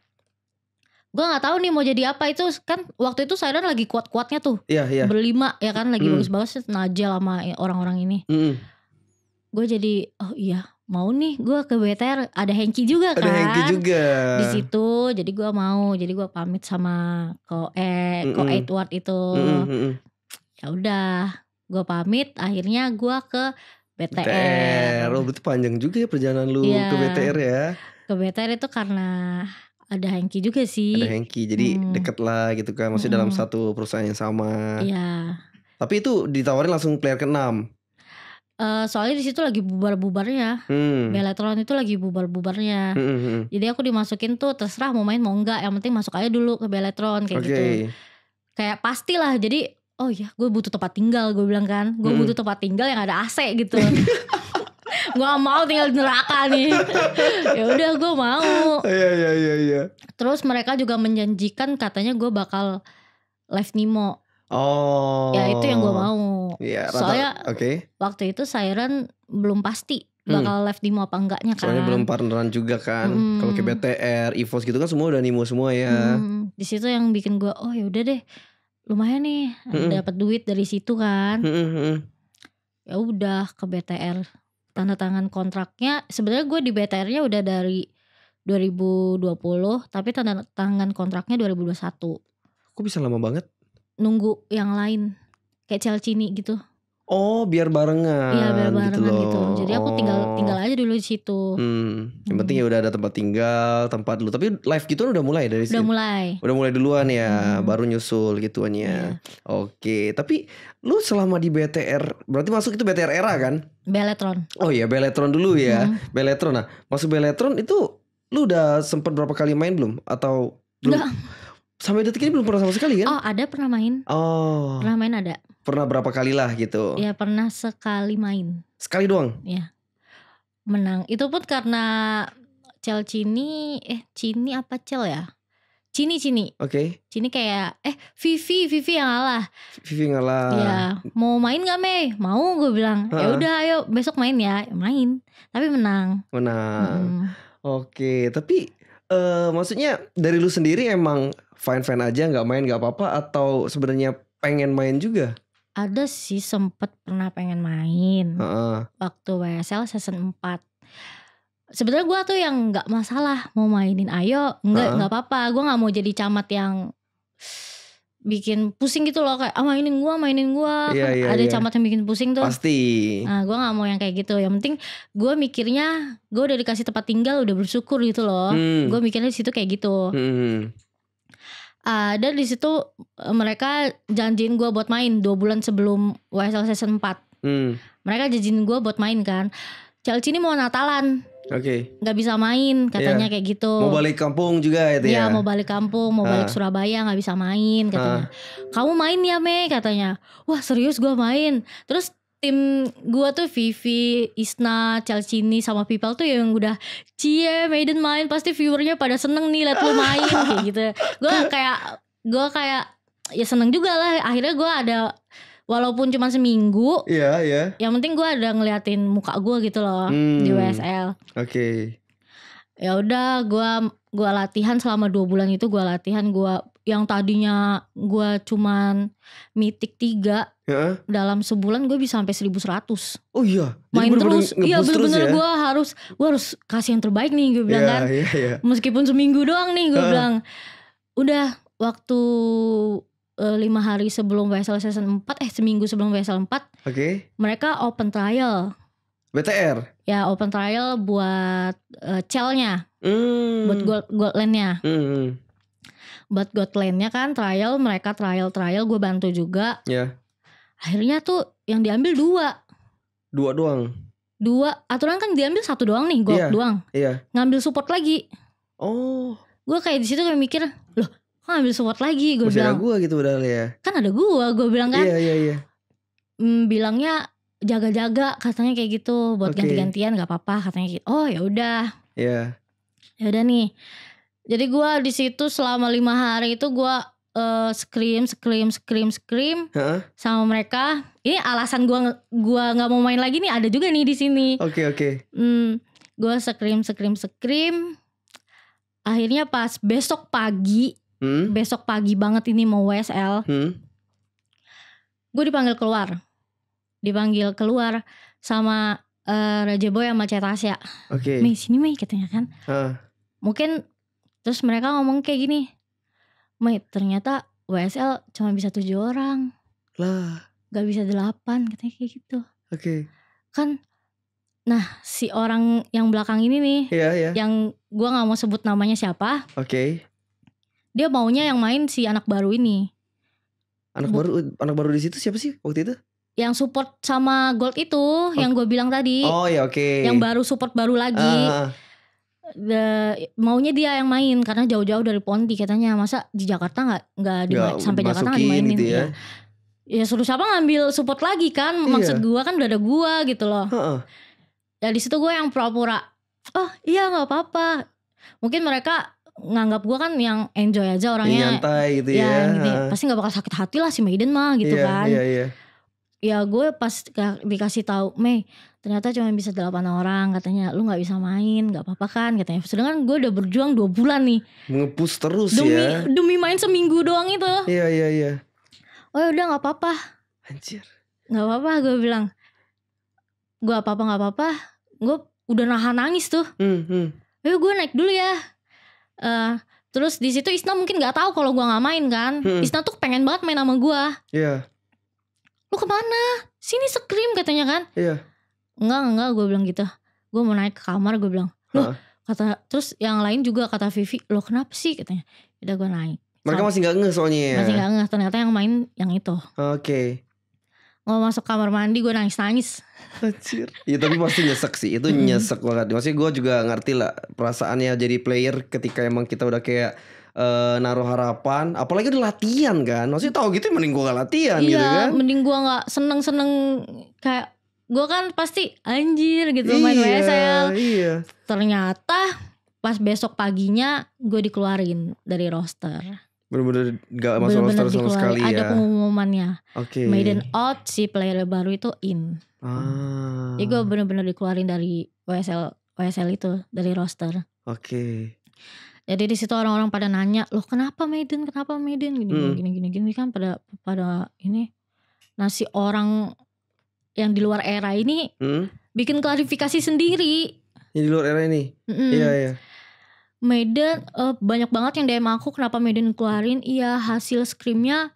gue nggak tahu nih mau jadi apa itu kan waktu itu saya lagi kuat-kuatnya tuh iya, iya. berlima ya kan lagi mm. bagus-bagus najel sama orang-orang ini mm. gue jadi oh iya mau nih gue ke BTR ada Hengki juga ada kan ada Hengki juga di situ jadi gue mau jadi gue pamit sama Ko eh mm Ko Edward itu ya udah gue pamit akhirnya gue ke BTR. BTR. Oh, berarti panjang juga ya perjalanan lu yeah. ke BTR ya. Ke BTR itu karena ada Hengki juga sih. Ada Hengki, jadi hmm. deket lah gitu kan, masih hmm. dalam satu perusahaan yang sama. Iya. Tapi itu ditawarin langsung player ke enam Uh, eh, soalnya di situ lagi bubar-bubarnya, hmm. Belatron itu lagi bubar-bubarnya. Hmm, hmm, hmm, Jadi aku dimasukin tuh terserah mau main mau enggak, yang penting masuk aja dulu ke Belatron kayak okay. gitu. Kayak pastilah. Jadi oh ya, gue butuh tempat tinggal, gue bilang kan, gue hmm. butuh tempat tinggal yang ada AC gitu. [laughs] gue mau tinggal di neraka nih ya udah gue mau iya iya iya iya terus mereka juga menjanjikan katanya gue bakal live Nemo Oh. Ya itu yang gue mau. Iya. Soalnya okay. waktu itu Siren belum pasti bakal hmm. live Nemo apa enggaknya kan. Soalnya belum partneran juga kan. Hmm. Kalau ke BTR, EVOS gitu kan semua udah Nemo semua ya. Hmm. Di situ yang bikin gue, oh ya udah deh, lumayan nih hmm. dapat duit dari situ kan. Hmm. hmm, hmm. Ya udah ke BTR tanda tangan kontraknya sebenarnya gue di BTR-nya udah dari 2020 tapi tanda tangan kontraknya 2021 kok bisa lama banget nunggu yang lain kayak Celcini gitu Oh, biar barengan. Iya, biar gitu barengan gitu, gitu. Jadi aku tinggal oh. tinggal aja dulu di situ. Hmm. Yang hmm. penting ya hmm. udah ada tempat tinggal, tempat dulu. Tapi live gitu udah mulai dari udah Udah mulai. Udah mulai duluan ya, hmm. baru nyusul gituannya. Yeah. Oke, tapi lu selama di BTR, berarti masuk itu BTR era kan? Beletron. Oh iya, Beletron dulu ya. Hmm. Beletron nah. Masuk Beletron itu lu udah sempet berapa kali main belum atau belum? Udah sampai detik ini belum pernah sama sekali kan? Oh ada pernah main. Oh. Pernah main ada. Pernah berapa kali lah gitu? Ya pernah sekali main. Sekali doang? Ya. Menang. Itu pun karena Cel Cini, eh Cini apa Cel ya? Cini Cini. Oke. Okay. Cini kayak eh Vivi Vivi yang ngalah. Vivi ngalah. Iya, mau main gak Mei? Mau gue bilang. Ya udah ayo besok main ya. Main. Tapi menang. Menang. Hmm. Oke, okay. tapi uh, maksudnya dari lu sendiri emang fine-fine aja nggak main nggak apa-apa atau sebenarnya pengen main juga? Ada sih sempet pernah pengen main. Uh-uh. Waktu WSL season 4. Sebenarnya gue tuh yang nggak masalah mau mainin ayo nggak nggak uh-uh. apa-apa. Gue nggak mau jadi camat yang bikin pusing gitu loh kayak ah mainin gua mainin gua iya, kan iya, ada iya. camat yang bikin pusing tuh pasti nah gua nggak mau yang kayak gitu yang penting gua mikirnya gua udah dikasih tempat tinggal udah bersyukur gitu loh hmm. gua mikirnya di situ kayak gitu hmm. Uh, di situ e, mereka janjiin gua buat main dua bulan sebelum WSL season 4 hmm. mereka janjiin gua buat main kan Chelsea ini mau Natalan Oke. Okay. Gak bisa main iya. katanya yeah. kayak gitu. Mau balik kampung juga ya itu iya, ya. Iya, mau balik kampung, mau ha. Ah. balik Surabaya nggak bisa main katanya. Ha. Ah. Kamu main ya, Me katanya. Wah, serius gua main. Terus tim gua tuh Vivi, Isna, Chalcini sama People tuh yang udah cie Maiden main pasti viewernya pada seneng nih liat lu main kayak gitu. Gua kayak gua kayak ya seneng juga lah akhirnya gua ada walaupun cuma seminggu iya yeah, iya yeah. yang penting gue ada ngeliatin muka gue gitu loh hmm. di WSL oke okay. ya udah gue gue latihan selama dua bulan itu gue latihan gue yang tadinya gue cuman mitik tiga ya? dalam sebulan gue bisa sampai 1100 oh iya main Jadi terus bener -bener iya bener-bener ya? gue harus gue harus kasih yang terbaik nih gue bilang yeah, kan Yeah, yeah. meskipun seminggu doang nih gue uh. bilang udah waktu Eh, lima hari sebelum WSL season 4 eh seminggu sebelum WSL 4 oke okay. mereka open trial BTR ya open trial buat uh, eh, cellnya mm. buat gold lane-nya mm. buat nya kan trial mereka trial trial gue bantu juga ya yeah. akhirnya tuh yang diambil dua dua doang dua aturan kan diambil satu doang nih gold yeah. doang yeah. ngambil support lagi oh gue kayak di situ kayak mikir Kok ambil support lagi gue bilang. ada gue gitu padahal ya. Kan ada gue, gue bilang kan. Iya, iya, iya. Mm, bilangnya jaga-jaga katanya kayak gitu buat okay. ganti-gantian gak apa-apa katanya gitu. Oh ya udah. Iya. Yeah. Ya udah nih. Jadi gue di situ selama lima hari itu gue uh, scream scream scream scream huh? sama mereka. Ini alasan gue gua nggak mau main lagi nih ada juga nih di sini. Oke okay, oke. Okay. Hmm, gue scream scream scream. Akhirnya pas besok pagi hmm? besok pagi banget ini mau WSL hmm? gue dipanggil keluar dipanggil keluar sama uh, Raja Boy sama Cetasya okay. Mei sini Mei katanya kan uh. mungkin terus mereka ngomong kayak gini Mei ternyata WSL cuma bisa tujuh orang lah gak bisa delapan katanya kayak gitu oke okay. kan Nah, si orang yang belakang ini nih, yeah, yeah. yang gue nggak mau sebut namanya siapa. Oke. Okay dia maunya yang main si anak baru ini anak Bu baru anak baru di situ siapa sih waktu itu yang support sama Gold itu oh. yang gue bilang tadi oh ya oke okay. yang baru support baru lagi uh. Ah, The, ah, ah. maunya dia yang main karena jauh-jauh dari Ponti katanya masa di Jakarta nggak nggak di sampai Jakarta nggak dimainin gitu ya. ya. ya suruh siapa ngambil support lagi kan maksud iya. gue kan udah ada gue gitu loh uh -uh. ya di situ gue yang pura-pura oh iya nggak apa-apa mungkin mereka nganggap gue kan yang enjoy aja orangnya nyantai gitu ya, ya. Gitu. pasti nggak bakal sakit hati lah si Maiden mah gitu yeah, kan yeah, yeah. ya gue pas dikasih tahu Mei ternyata cuma bisa delapan orang katanya lu nggak bisa main nggak apa-apa kan katanya sedangkan gue udah berjuang dua bulan nih ngepus terus demi, ya demi main seminggu doang itu iya yeah, iya yeah, iya yeah. oh ya udah nggak apa-apa anjir nggak apa-apa gue bilang gue apa-apa nggak apa-apa gue udah nahan nangis tuh hmm, hmm. Ayo gue naik dulu ya uh, terus di situ Isna mungkin nggak tahu kalau gue nggak main kan hmm. Isna tuh pengen banget main sama gue. Iya yeah. lu kemana sini scream katanya kan iya yeah. enggak enggak gue bilang gitu gue mau naik ke kamar gue bilang loh kata terus yang lain juga kata Vivi lo kenapa sih katanya udah gue naik mereka masih nggak ngeh soalnya ya? Masih nggak ngeh. Ternyata yang main yang itu. Oke. Okay. Gue masuk kamar mandi gue nangis-nangis. Anjir. ya tapi pasti nyesek sih. Itu hmm. nyesek banget. Maksudnya gue juga ngerti lah perasaannya jadi player ketika emang kita udah kayak uh, naruh harapan apalagi udah latihan kan maksudnya tau gitu mending gua gak latihan iya, gitu kan mending gua gak seneng-seneng kayak gue kan pasti anjir gitu iya, main WSL iya. ternyata pas besok paginya gue dikeluarin dari roster Bener-bener gak masuk Bener -bener sama sekali ya. Ada pengumumannya. Oke. Okay. Maiden out si player baru itu in. Ah. Jadi gue bener-bener dikeluarin dari WSL WSL itu dari roster. Oke. Okay. Jadi di situ orang-orang pada nanya, "Loh, kenapa Maiden? Kenapa Maiden?" gini hmm. gini gini gini kan pada pada ini nah si orang yang di luar era ini hmm? bikin klarifikasi sendiri. Yang di luar era ini. Mm -mm. Iya, iya. Medan uh, eh, banyak banget yang DM aku kenapa Medan keluarin iya hasil skrimnya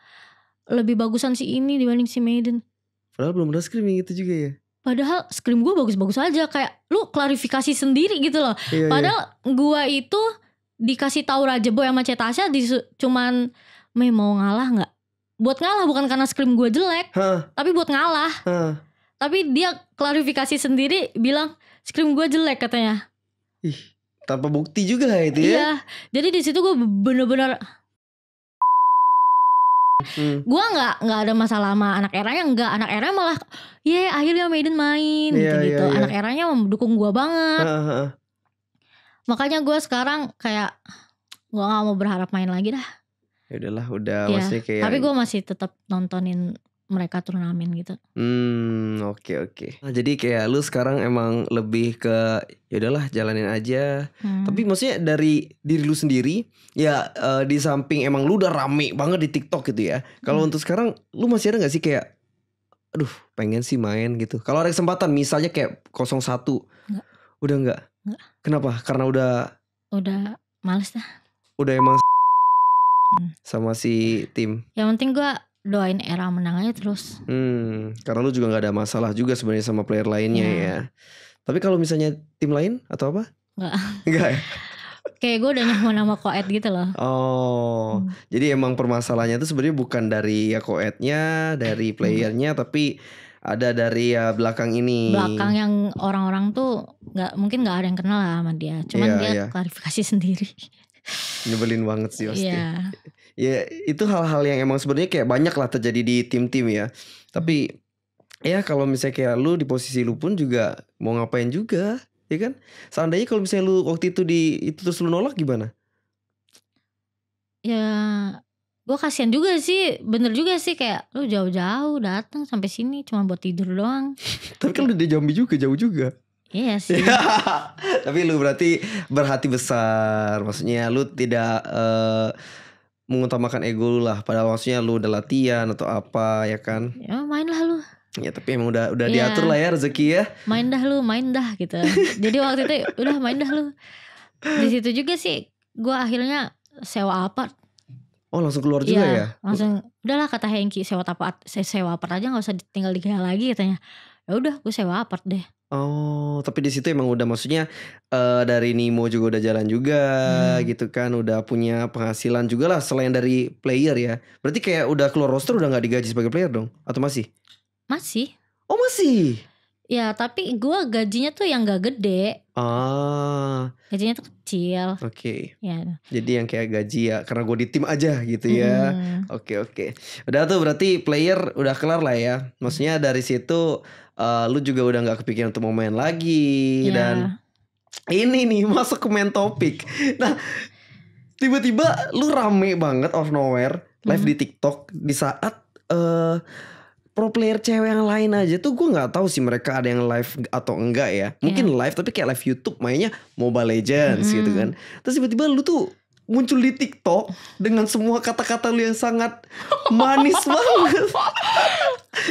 lebih bagusan si ini dibanding si Medan. Padahal belum ada skrim gitu juga ya. Padahal skrim gue bagus-bagus aja kayak lu klarifikasi sendiri gitu loh. Iya, iya. Padahal iya. gue itu dikasih tahu Raja Boy sama Cetasya cuman Mei mau ngalah nggak? Buat ngalah bukan karena skrim gue jelek, huh. tapi buat ngalah. Huh. Tapi dia klarifikasi sendiri bilang skrim gue jelek katanya. Ih tanpa bukti juga itu ya. Iya. Jadi di situ gue bener-bener Hmm. Gua nggak nggak ada masalah sama anak eranya nggak anak eranya malah ya yeah, akhirnya Maiden main yeah, gitu, -gitu. Yeah, yeah. anak eranya mendukung gua banget uh, makanya gua sekarang kayak gua nggak mau berharap main lagi dah ya udahlah udah yeah. masih kayak tapi gua masih tetap nontonin mereka turnamen gitu. Hmm, oke okay, oke. Okay. Nah, jadi kayak lu sekarang emang lebih ke ya yaudahlah jalanin aja. Hmm. Tapi maksudnya dari diri lu sendiri ya uh, di samping emang lu udah rame banget di TikTok gitu ya. Kalau hmm. untuk sekarang lu masih ada nggak sih kayak aduh, pengen sih main gitu. Kalau ada kesempatan misalnya kayak 01 enggak. Udah enggak? Enggak. Kenapa? Karena udah udah males dah. Udah emang hmm. sama si tim. Yang penting gua doain era menang aja terus. Hmm, karena lu juga nggak ada masalah juga sebenarnya sama player lainnya yeah. ya. Tapi kalau misalnya tim lain atau apa? Enggak. Enggak. [laughs] Ya? Kayak gue udah nyaman sama koet gitu loh. Oh, hmm. jadi emang permasalahannya itu sebenarnya bukan dari ya koetnya, dari hmm. playernya, hmm. tapi ada dari ya belakang ini. Belakang yang orang-orang tuh nggak mungkin nggak ada yang kenal lah sama dia. Cuman yeah, dia yeah. klarifikasi [laughs] sendiri. Nyebelin banget sih pasti. Yeah. ya itu hal-hal yang emang sebenarnya kayak banyak lah terjadi di tim-tim ya. Tapi ya kalau misalnya kayak lu di posisi lu pun juga mau ngapain juga, ya kan? Seandainya kalau misalnya lu waktu itu di itu terus lu nolak gimana? Ya gue kasihan juga sih bener juga sih kayak lu jauh-jauh datang sampai sini cuma buat tidur doang [laughs] tapi kan udah di Jambi juga jauh juga Iya [laughs] sih. Tapi lu berarti berhati besar. Maksudnya lu tidak uh, mengutamakan ego lu lah. Padahal maksudnya lu udah latihan atau apa ya kan? Ya main lah lu. Ya tapi emang udah udah ya. diatur lah ya rezeki ya. Main dah lu, main dah gitu. Jadi waktu itu udah main dah lu. Di situ juga sih gua akhirnya sewa apa? Oh langsung keluar juga ya? ya? Langsung udahlah kata Hengki sewa apa sewa apart aja nggak usah tinggal di lagi katanya. Ya udah gue sewa apart deh Oh, tapi di situ emang udah maksudnya uh, dari Nemo juga udah jalan juga hmm. gitu kan, udah punya penghasilan juga lah selain dari player ya. Berarti kayak udah keluar roster udah nggak digaji sebagai player dong? Atau masih? Masih. Oh masih? Ya tapi gue gajinya tuh yang gak gede. Ah. Gajinya tuh kecil. Oke. Okay. Ya. Jadi yang kayak gaji ya karena gue di tim aja gitu ya. Oke hmm. oke. Okay, okay. Udah tuh berarti player udah kelar lah ya. Maksudnya dari situ uh, lu juga udah nggak kepikiran untuk mau main lagi yeah. dan ini nih [laughs] masuk ke main topik. Nah, tiba-tiba lu rame banget of nowhere live hmm. di TikTok di saat uh, pro player cewek yang lain aja tuh gue nggak tahu sih mereka ada yang live atau enggak ya. Mungkin yeah. live tapi kayak live YouTube mainnya Mobile Legends hmm. gitu kan. Terus tiba-tiba lu tuh muncul di TikTok dengan semua kata-kata lu yang sangat manis [laughs] banget.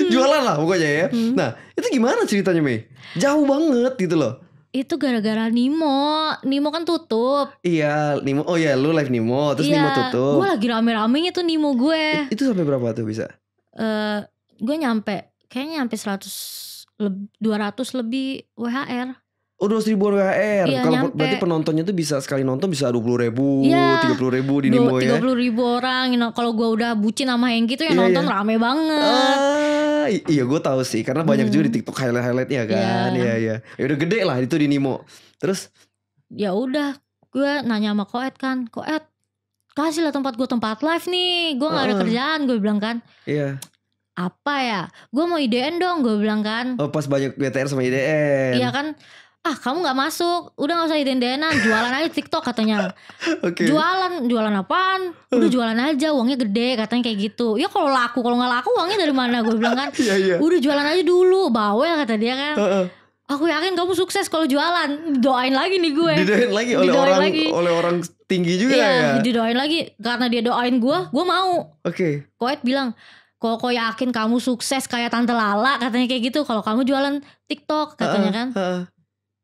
Jualan lah pokoknya ya. Hmm. Nah, itu gimana ceritanya, Mei? Jauh banget gitu loh. Itu gara-gara Nimo. Nimo kan tutup. Iya, Nimo. Oh iya, lu live Nimo, terus iya, Nimo tutup. Gue lagi rame-ramenya tuh Nimo gue. It, itu sampai berapa tuh bisa? Eh, uh, gue nyampe kayaknya nyampe 100 200 lebih WHR. Oh dua ribu UMR. Iya, Kalau berarti penontonnya tuh bisa sekali nonton bisa dua puluh ribu, iya. tiga puluh ribu di Nimo ya. Tiga puluh ribu orang. Kalau gue udah bucin sama yang tuh yang yeah, iya. nonton yeah. rame banget. Ah, iya gue tahu sih karena banyak hmm. juga di hmm. TikTok highlight highlightnya iya. kan. Iya yeah. iya. Ya udah gede lah itu di Nimo. Terus? Ya udah gue nanya sama Koet kan, Koet kasih lah tempat gue tempat live nih. Gue nggak ah. ada kerjaan gue bilang kan. Iya. apa ya gue mau IDN dong gue bilang kan oh pas banyak BTR sama IDN iya kan ah kamu nggak masuk udah nggak usah identenan, jualan aja TikTok katanya okay. jualan jualan apaan udah oh. jualan aja uangnya gede katanya kayak gitu ya kalau laku kalau nggak laku uangnya dari mana gue bilang kan [laughs] yeah, yeah. udah jualan aja dulu bawel kata dia kan uh -uh. Aku yakin kamu sukses kalau jualan. Doain lagi nih gue. Didoain lagi oleh didoain orang lagi. oleh orang tinggi juga iya, ya. didoain lagi karena dia doain gue, gue mau. Oke. Okay. Koet bilang, "Kok kok yakin kamu sukses kayak Tante Lala?" katanya kayak gitu. Kalau kamu jualan TikTok katanya uh, kan. Uh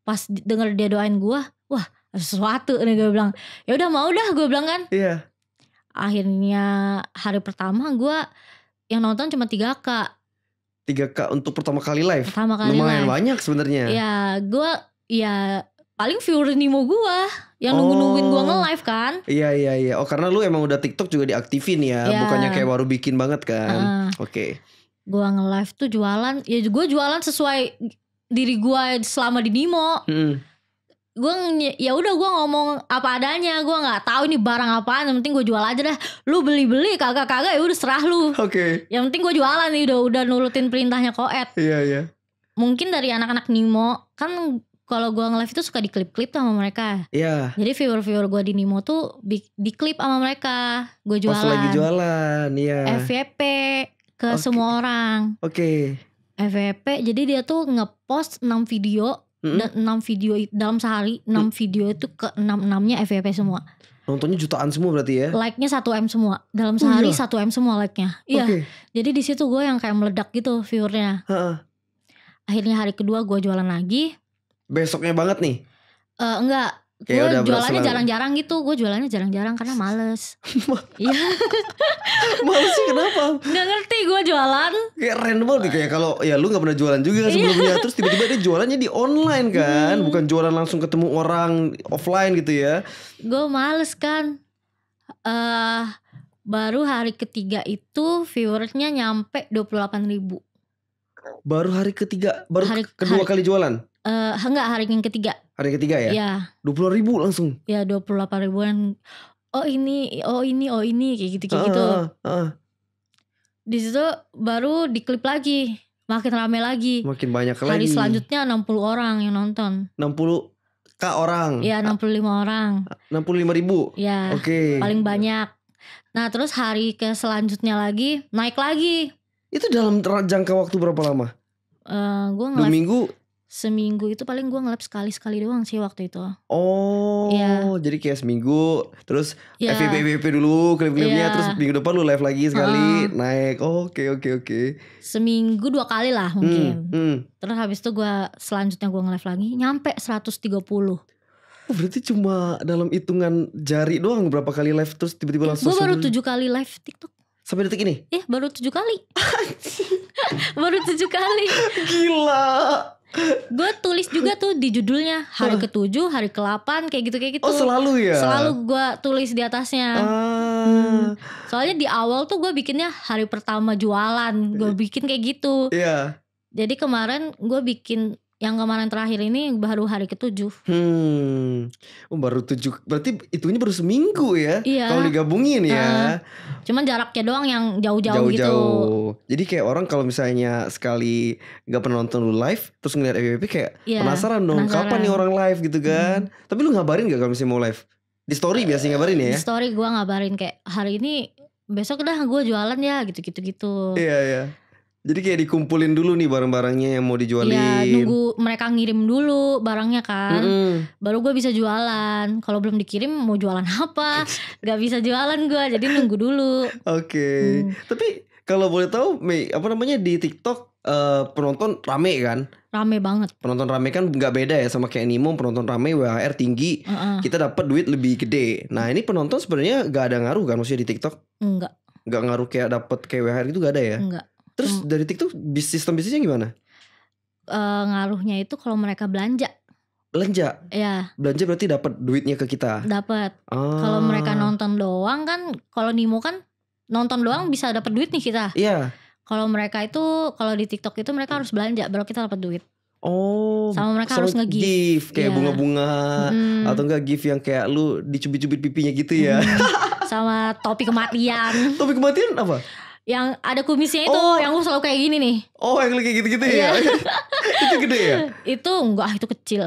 pas denger dia doain gua, wah sesuatu nih gue bilang ya udah mau dah gue bilang kan iya akhirnya hari pertama gua yang nonton cuma tiga kak. Tiga kak untuk pertama kali live pertama kali lumayan live. banyak sebenarnya ya gua ya paling viewer nimo gua yang nunggu nungguin gua oh. nge live kan iya iya iya oh karena lu emang udah TikTok juga diaktifin ya, iya. bukannya kayak baru bikin banget kan uh, oke okay. gue nge live tuh jualan ya gue jualan sesuai diri gua selama di Nimo hmm. gue ya udah gua ngomong apa adanya gua nggak tahu ini barang apaan yang penting gue jual aja dah lu beli beli kagak kagak ya udah serah lu oke okay. yang penting gue jualan nih ya udah udah nurutin perintahnya koet iya yeah, iya yeah. mungkin dari anak-anak Nimo kan kalau gua nge-live itu suka di klip-klip sama mereka. Iya. Yeah. Jadi viewer-viewer gua di Nimo tuh di, klip sama mereka. gua jualan. Pas lagi jualan, iya. Yeah. FYP ke okay. semua orang. Oke. Okay. FVP jadi dia tuh ngepost enam video hmm. dan 6 video dalam sehari enam hmm. video itu ke 6 6-nya FVP semua. Nontonnya jutaan semua berarti ya? Like-nya satu M semua. Dalam oh, sehari oh, iya. M semua like-nya. Iya. Jadi di situ gue yang kayak meledak gitu viewernya. Ha-ha. Akhirnya hari kedua gue jualan lagi. Besoknya banget nih? Uh, enggak, gue jualannya jarang-jarang gitu gue jualannya jarang-jarang karena males [laughs] iya males sih kenapa Gak ngerti gue jualan kayak random banget kayak kalau ya lu gak pernah jualan juga iya. sebelumnya terus tiba-tiba dia jualannya di online hmm. kan hmm. bukan jualan langsung ketemu orang offline gitu ya gue males kan eh uh, baru hari ketiga itu viewersnya nyampe 28 ribu baru hari ketiga baru hari, kedua hari, kali jualan Eh uh, enggak hari yang ketiga Hari ketiga ya? Iya. Dua puluh ribu langsung? Iya dua puluh delapan ribuan. Oh ini, oh ini, oh ini kayak gitu kayak ah, gitu. Ah, ah. Di situ baru diklip lagi, makin rame lagi. Makin banyak Hari lagi. Hari selanjutnya 60 orang yang nonton. enam puluh k orang? Iya lima orang. 65 ribu? Iya. Oke. Okay. Paling banyak. Nah terus hari ke selanjutnya lagi naik lagi. Itu dalam jangka waktu berapa lama? Uh, eh, gue Dua minggu seminggu itu paling gue ngelap sekali-sekali doang sih waktu itu. Oh, ya. jadi kayak seminggu, terus ya. FVP, FVP dulu, klip-klipnya, ya. terus minggu depan lu live lagi sekali, uh. naik, oke oh, oke okay, oke. Okay. Seminggu dua kali lah hmm, mungkin. Hmm, hmm. Terus habis itu gue selanjutnya gue ngelap lagi, nyampe 130. Oh, berarti cuma dalam hitungan jari doang berapa kali live terus tiba-tiba langsung Gue baru tujuh kali live TikTok Sampai detik ini? Iya eh, baru tujuh kali [laughs] Baru tujuh kali Gila gue tulis juga tuh di judulnya hari ketujuh, hari ke-8 kayak gitu kayak gitu. Oh, selalu ya. Selalu gue tulis di atasnya. Ah. Hmm. Soalnya di awal tuh gue bikinnya hari pertama jualan, gue iya. bikin kayak gitu. Iya. Yeah. Jadi kemarin gue bikin yang kemarin terakhir ini baru hari ketujuh. Hmm, oh, baru tujuh. Berarti itunya baru seminggu ya? Iya. Kalau digabungin ya. Ah. cuman jaraknya doang yang jauh-jauh gitu. Jauh. jauh Jadi kayak orang kalau misalnya sekali nggak pernah nonton lu live, terus ngeliat FBP kayak yeah, penasaran dong. Penasaran. Kapan nih orang live gitu hmm. kan? Hmm. Tapi lu ngabarin gak kalau misalnya mau live? Di story uh, biasanya ngabarin ya? Di story gue ngabarin kayak hari ini besok dah gue jualan ya gitu-gitu gitu. Iya iya. Jadi kayak dikumpulin dulu nih barang-barangnya yang mau iya, dijualin. Iya, nunggu mereka ngirim dulu barangnya kan. Mm -hmm. Baru gue bisa jualan. Kalau belum dikirim mau jualan apa? Gak bisa jualan gue, jadi nunggu dulu. Oke. Okay. Hmm. Tapi kalau boleh tahu, Mei, apa namanya di TikTok uh, penonton rame kan? Rame banget. Penonton rame kan nggak beda ya sama kayak animo penonton rame WHR tinggi. Uh -uh. Kita dapat duit lebih gede. Nah, ini penonton sebenarnya gak ada ngaruh kan maksudnya di TikTok? Enggak. Gak ngaruh kayak dapat kayak WHR itu gak ada ya? Enggak Terus hmm. dari TikTok sistem bisnisnya gimana? Uh, ngaruhnya itu kalau mereka belanja. Belanja. Ya. Belanja berarti dapat duitnya ke kita. Dapat. Ah. Kalau mereka nonton doang kan, kalau Nimo kan nonton doang bisa dapat duit nih kita. Iya. Kalau mereka itu kalau di TikTok itu mereka harus belanja baru kita dapat duit. Oh, sama mereka harus nge kayak bunga iya. bunga-bunga hmm. atau enggak gift yang kayak lu dicubit-cubit pipinya gitu ya. Hmm. sama topi kematian. [laughs] topi kematian apa? yang ada kumisnya itu oh. yang selalu kayak gini nih. Oh, yang kayak gitu-gitu ya. Iya. [laughs] itu gede ya? [laughs] Itu enggak, itu kecil.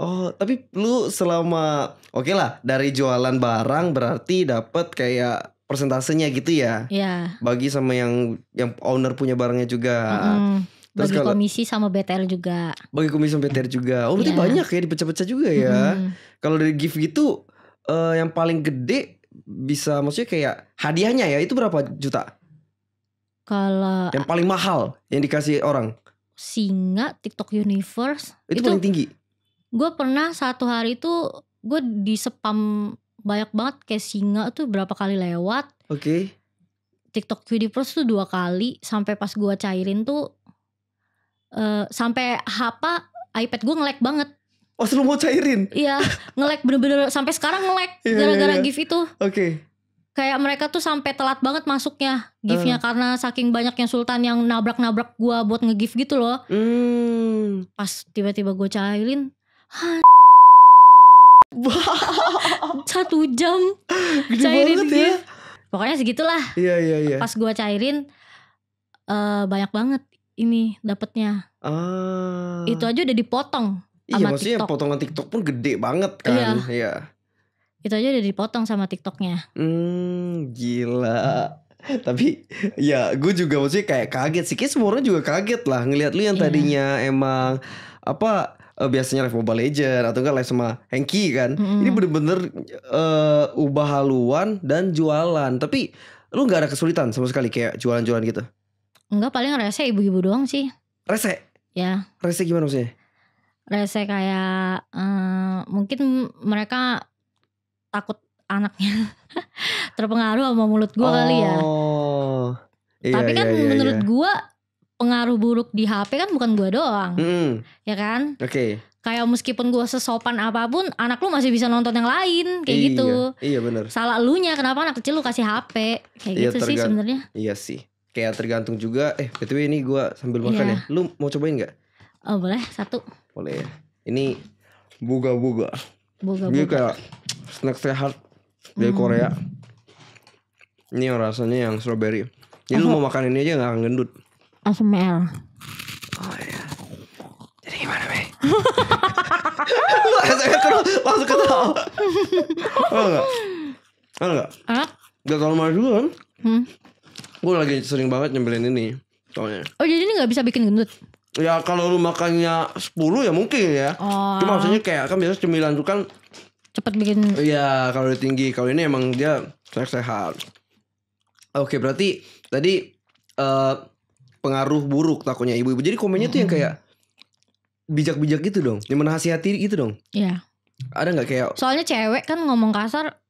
Oh, tapi lu selama oke okay lah dari jualan barang berarti dapat kayak persentasenya gitu ya? Iya. Bagi sama yang yang owner punya barangnya juga. Mm. Terus bagi kalau, komisi sama BTR juga. Bagi komisi sama BTR juga. Oh, berarti yeah. banyak ya dipecah-pecah juga ya. Mm. Kalau dari gift gitu uh, yang paling gede bisa maksudnya kayak hadiahnya ya itu berapa juta? kalau yang paling mahal yang dikasih orang singa TikTok Universe itu, itu paling tinggi gue pernah satu hari itu gue di spam banyak banget kayak singa tuh berapa kali lewat oke okay. TikTok Universe tuh dua kali sampai pas gue cairin tuh uh, sampai apa iPad gue ngelek banget Oh, lu mau cairin? Iya, ngelek bener-bener sampai sekarang ngelek gara iya, iya, gara-gara yeah, yeah. gift itu. Oke. Okay kayak mereka tuh sampai telat banget masuknya gifnya hmm. karena saking banyaknya Sultan yang nabrak-nabrak gua buat ngegift gitu loh. Hmm. Pas tiba-tiba gue cairin, [laughs] satu jam Gede cairin banget Ya. Pokoknya segitulah. Iya iya iya. Pas gua cairin uh, eh, banyak banget ini dapetnya. Ah. Itu aja udah dipotong. Iya maksudnya TikTok. potongan TikTok pun gede banget kan. Iya. iya itu aja udah dipotong sama TikToknya. Hmm, gila. Tapi ya gue juga maksudnya kayak kaget sih. Kayaknya semua orang juga kaget lah ngelihat lu yang iya. tadinya yeah. emang apa eh, biasanya live Mobile Legend atau enggak live sama Hengki kan. mm Ini bener-bener uh, ubah haluan dan jualan. Tapi lu nggak ada kesulitan sama sekali kayak jualan-jualan gitu. Enggak paling rese ibu-ibu doang sih. Rese? Ya. Rese gimana maksudnya? Rese kayak uh, mungkin mereka takut anaknya [laughs] terpengaruh sama mulut gue oh, kali ya. Oh. Iya, Tapi kan iya, iya, menurut iya. gue pengaruh buruk di HP kan bukan gue doang, mm. ya kan? Oke. Okay. Kayak meskipun gue sesopan apapun, anak lu masih bisa nonton yang lain, kayak iya, gitu. Iya benar. Salah lu nya, kenapa anak kecil lu kasih HP? Kayak iya, gitu sih sebenarnya. Iya sih. Kayak tergantung juga. Eh btw ini gue sambil iya. makan iya. ya. Lu mau cobain nggak? Oh boleh satu. Boleh. Ya. Ini buga-buga. Buga-buga. Ini kayak snack sehat dari hmm. Korea. Ini yang rasanya yang strawberry. Jadi Asum lu mau makan ini aja gak akan gendut. ASMR. Oh iya. Jadi gimana, Mei? lu ASMR langsung ketawa. oh enggak? Oh enggak? Hah? Gak terlalu manis juga kan? Hmm. Gue lagi sering banget nyembelin ini. Taunya. Oh jadi ini gak bisa bikin gendut? Ya kalau lu makannya 10 ya mungkin ya. Oh. Cuma maksudnya kayak kan biasanya cemilan tuh kan cepet bikin iya kalau udah tinggi kalau ini emang dia sehat-sehat oke berarti tadi uh, pengaruh buruk takutnya ibu-ibu jadi komennya -hmm. tuh yang mm-hmm. kayak bijak-bijak gitu dong yang menasihati gitu dong iya ada nggak kayak soalnya cewek kan ngomong kasar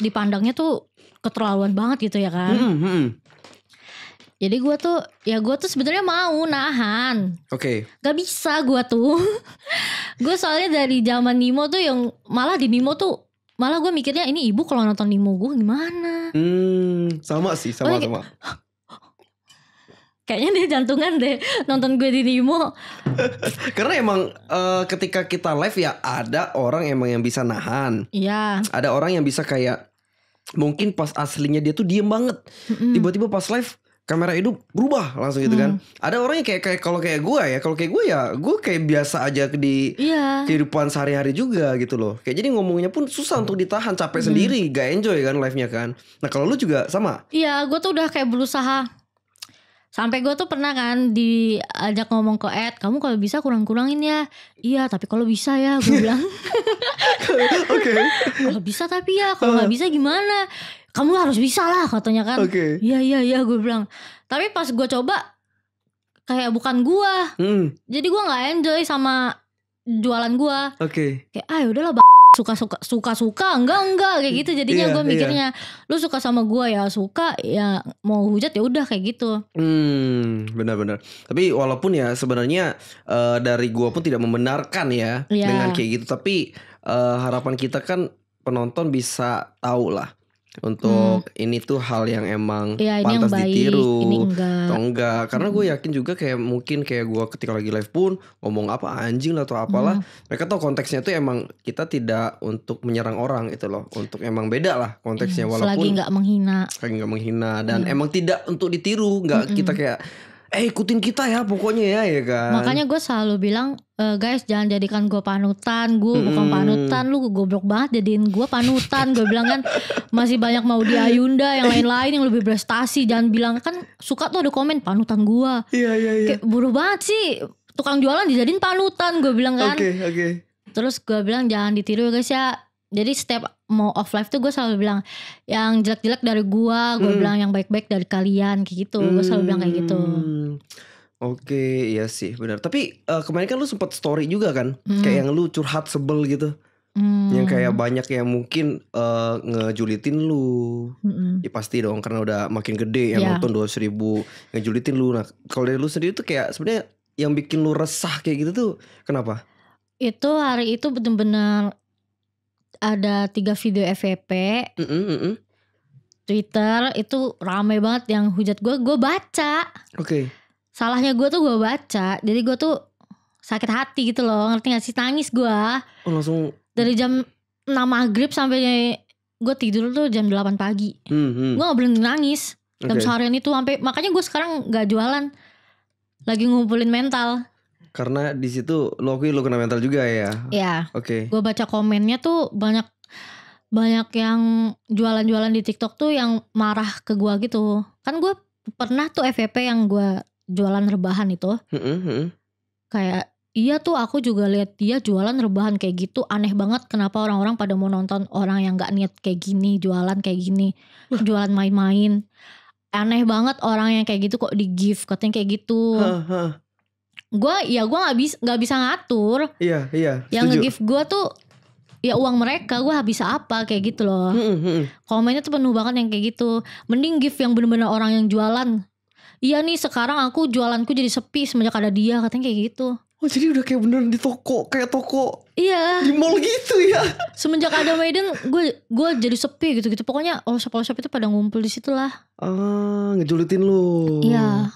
dipandangnya tuh keterlaluan banget gitu ya kan mm -hmm. Jadi gue tuh ya gue tuh sebenarnya mau nahan. Oke. Okay. Gak bisa gue tuh. [laughs] gue soalnya dari zaman Nimo tuh yang malah di Nimo tuh malah gue mikirnya ini ibu kalau nonton Nimo gue gimana? Hmm, sama sih, sama oh, sama. [laughs] Kayaknya dia jantungan deh nonton gue di Nimo. [laughs] Karena emang uh, ketika kita live ya ada orang emang yang bisa nahan. Iya. Ada orang yang bisa kayak mungkin pas aslinya dia tuh diem banget. Mm-hmm. Tiba-tiba pas live kamera hidup berubah langsung gitu kan. Hmm. Ada orang yang kayak kayak kalau kayak gue ya, kalau kayak gue ya gue kayak biasa aja di yeah. kehidupan sehari-hari juga gitu loh. Kayak jadi ngomongnya pun susah untuk ditahan, capek hmm. sendiri, gak enjoy kan live-nya kan. Nah, kalau lu juga sama? Iya, yeah, gue tuh udah kayak berusaha Sampai gue tuh pernah kan diajak ngomong ke Ed, kamu kalau bisa kurang-kurangin ya. Iya, tapi kalau bisa ya, gue bilang. [laughs] Oke. okay. [laughs] Kalau bisa tapi ya, kalau nggak uh. bisa gimana? kamu harus bisa lah katanya kan okay. iya iya iya gue bilang tapi pas gue coba kayak bukan gue mm. jadi gue nggak enjoy sama jualan gue oke okay. kayak ah ya udahlah suka suka suka suka enggak enggak kayak gitu jadinya yeah, gue iya. mikirnya yeah. lu suka sama gue ya suka ya mau hujat ya udah kayak gitu hmm benar-benar tapi walaupun ya sebenarnya uh, dari gue pun tidak membenarkan ya yeah. dengan kayak gitu tapi uh, harapan kita kan penonton bisa tahu lah untuk hmm. ini tuh hal yang emang ya, ini pantas yang baik, ditiru ini enggak. atau enggak karena hmm. gue yakin juga kayak mungkin kayak gue ketika lagi live pun ngomong apa anjing lah atau apalah hmm. mereka tau konteksnya tuh emang kita tidak untuk menyerang orang itu loh untuk emang beda lah konteksnya hmm, walaupun lagi nggak menghina lagi nggak menghina dan hmm. emang tidak untuk ditiru nggak hmm. hmm. kita kayak eh ikutin kita ya pokoknya ya ya kan makanya gue selalu bilang e, guys jangan jadikan gue panutan gue hmm. bukan panutan lu goblok banget jadiin gue panutan gue bilang kan [laughs] masih banyak mau di Ayunda yang lain-lain yang lebih prestasi jangan bilang kan suka tuh ada komen panutan gue iya iya iya Kayak, buru banget sih tukang jualan dijadiin panutan gue bilang kan oke okay, oke okay. terus gue bilang jangan ditiru ya guys ya jadi setiap mau off live tuh gue selalu bilang yang jelek-jelek dari gue gue hmm. bilang yang baik-baik dari kalian kayak gitu gue selalu bilang kayak gitu hmm. Oke, okay, iya sih benar. Tapi uh, kemarin kan lu sempat story juga kan, hmm. kayak yang lu curhat sebel gitu, hmm. yang kayak banyak yang mungkin uh, ngejulitin lu, hmm. ya pasti dong karena udah makin gede yang yeah. nonton dua ribu ngejulitin lu. Nah, kalau dari lu sendiri tuh kayak sebenarnya yang bikin lu resah kayak gitu tuh kenapa? Itu hari itu bener-bener ada tiga video FVP mm -mm, mm -mm. Twitter itu rame banget yang hujat gue gue baca oke okay. salahnya gue tuh gue baca jadi gue tuh sakit hati gitu loh ngerti gak sih tangis gue oh, langsung dari jam 6 maghrib sampai gue tidur tuh jam 8 pagi mm -hmm. gue gak boleh nangis okay. dalam seharian itu sampai makanya gue sekarang gak jualan lagi ngumpulin mental karena di situ lo akui lo kena mental juga ya. Iya. Oke. Okay. Gue baca komennya tuh banyak banyak yang jualan-jualan di TikTok tuh yang marah ke gue gitu. Kan gue pernah tuh FVP yang gue jualan rebahan itu. Mm -hmm. Kayak iya tuh aku juga lihat dia jualan rebahan kayak gitu aneh banget kenapa orang-orang pada mau nonton orang yang nggak niat kayak gini jualan kayak gini jualan main-main aneh banget orang yang kayak gitu kok di gift katanya kayak gitu huh, huh gue ya gue nggak bisa nggak bisa ngatur iya iya setuju. yang nge-give gue tuh ya uang mereka gue habis apa kayak gitu loh hmm, hmm. komennya tuh penuh banget yang kayak gitu mending gift yang bener-bener orang yang jualan iya nih sekarang aku jualanku jadi sepi semenjak ada dia katanya kayak gitu Oh jadi udah kayak beneran di toko kayak toko iya di mall gitu ya semenjak ada Maiden gue gue jadi sepi gitu gitu pokoknya oh shop shop itu pada ngumpul di situ lah ah ngejulitin lu iya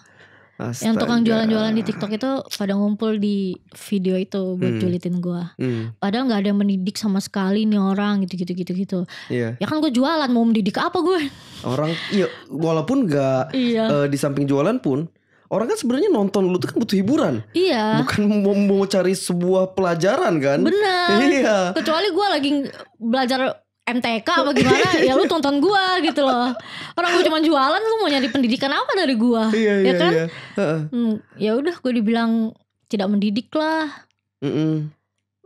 Astaga. Yang tukang jualan-jualan di TikTok itu pada ngumpul di video itu buat hmm. julitin gue. Hmm. Padahal nggak ada yang mendidik sama sekali nih orang gitu-gitu gitu-gitu. Iya. Ya kan gue jualan mau mendidik apa gue? Orang iya walaupun nggak iya. uh, di samping jualan pun orang kan sebenarnya nonton lu tuh kan butuh hiburan. Iya. Bukan mau, mau cari sebuah pelajaran kan? Benar. [laughs] Iya. Kecuali gua lagi belajar MTK apa gimana ya lu tonton gua gitu loh orang gua cuma jualan lu mau nyari pendidikan apa dari gua iya, ya iya, kan iya. hmm, ya udah gua dibilang tidak mendidik lah mm -mm.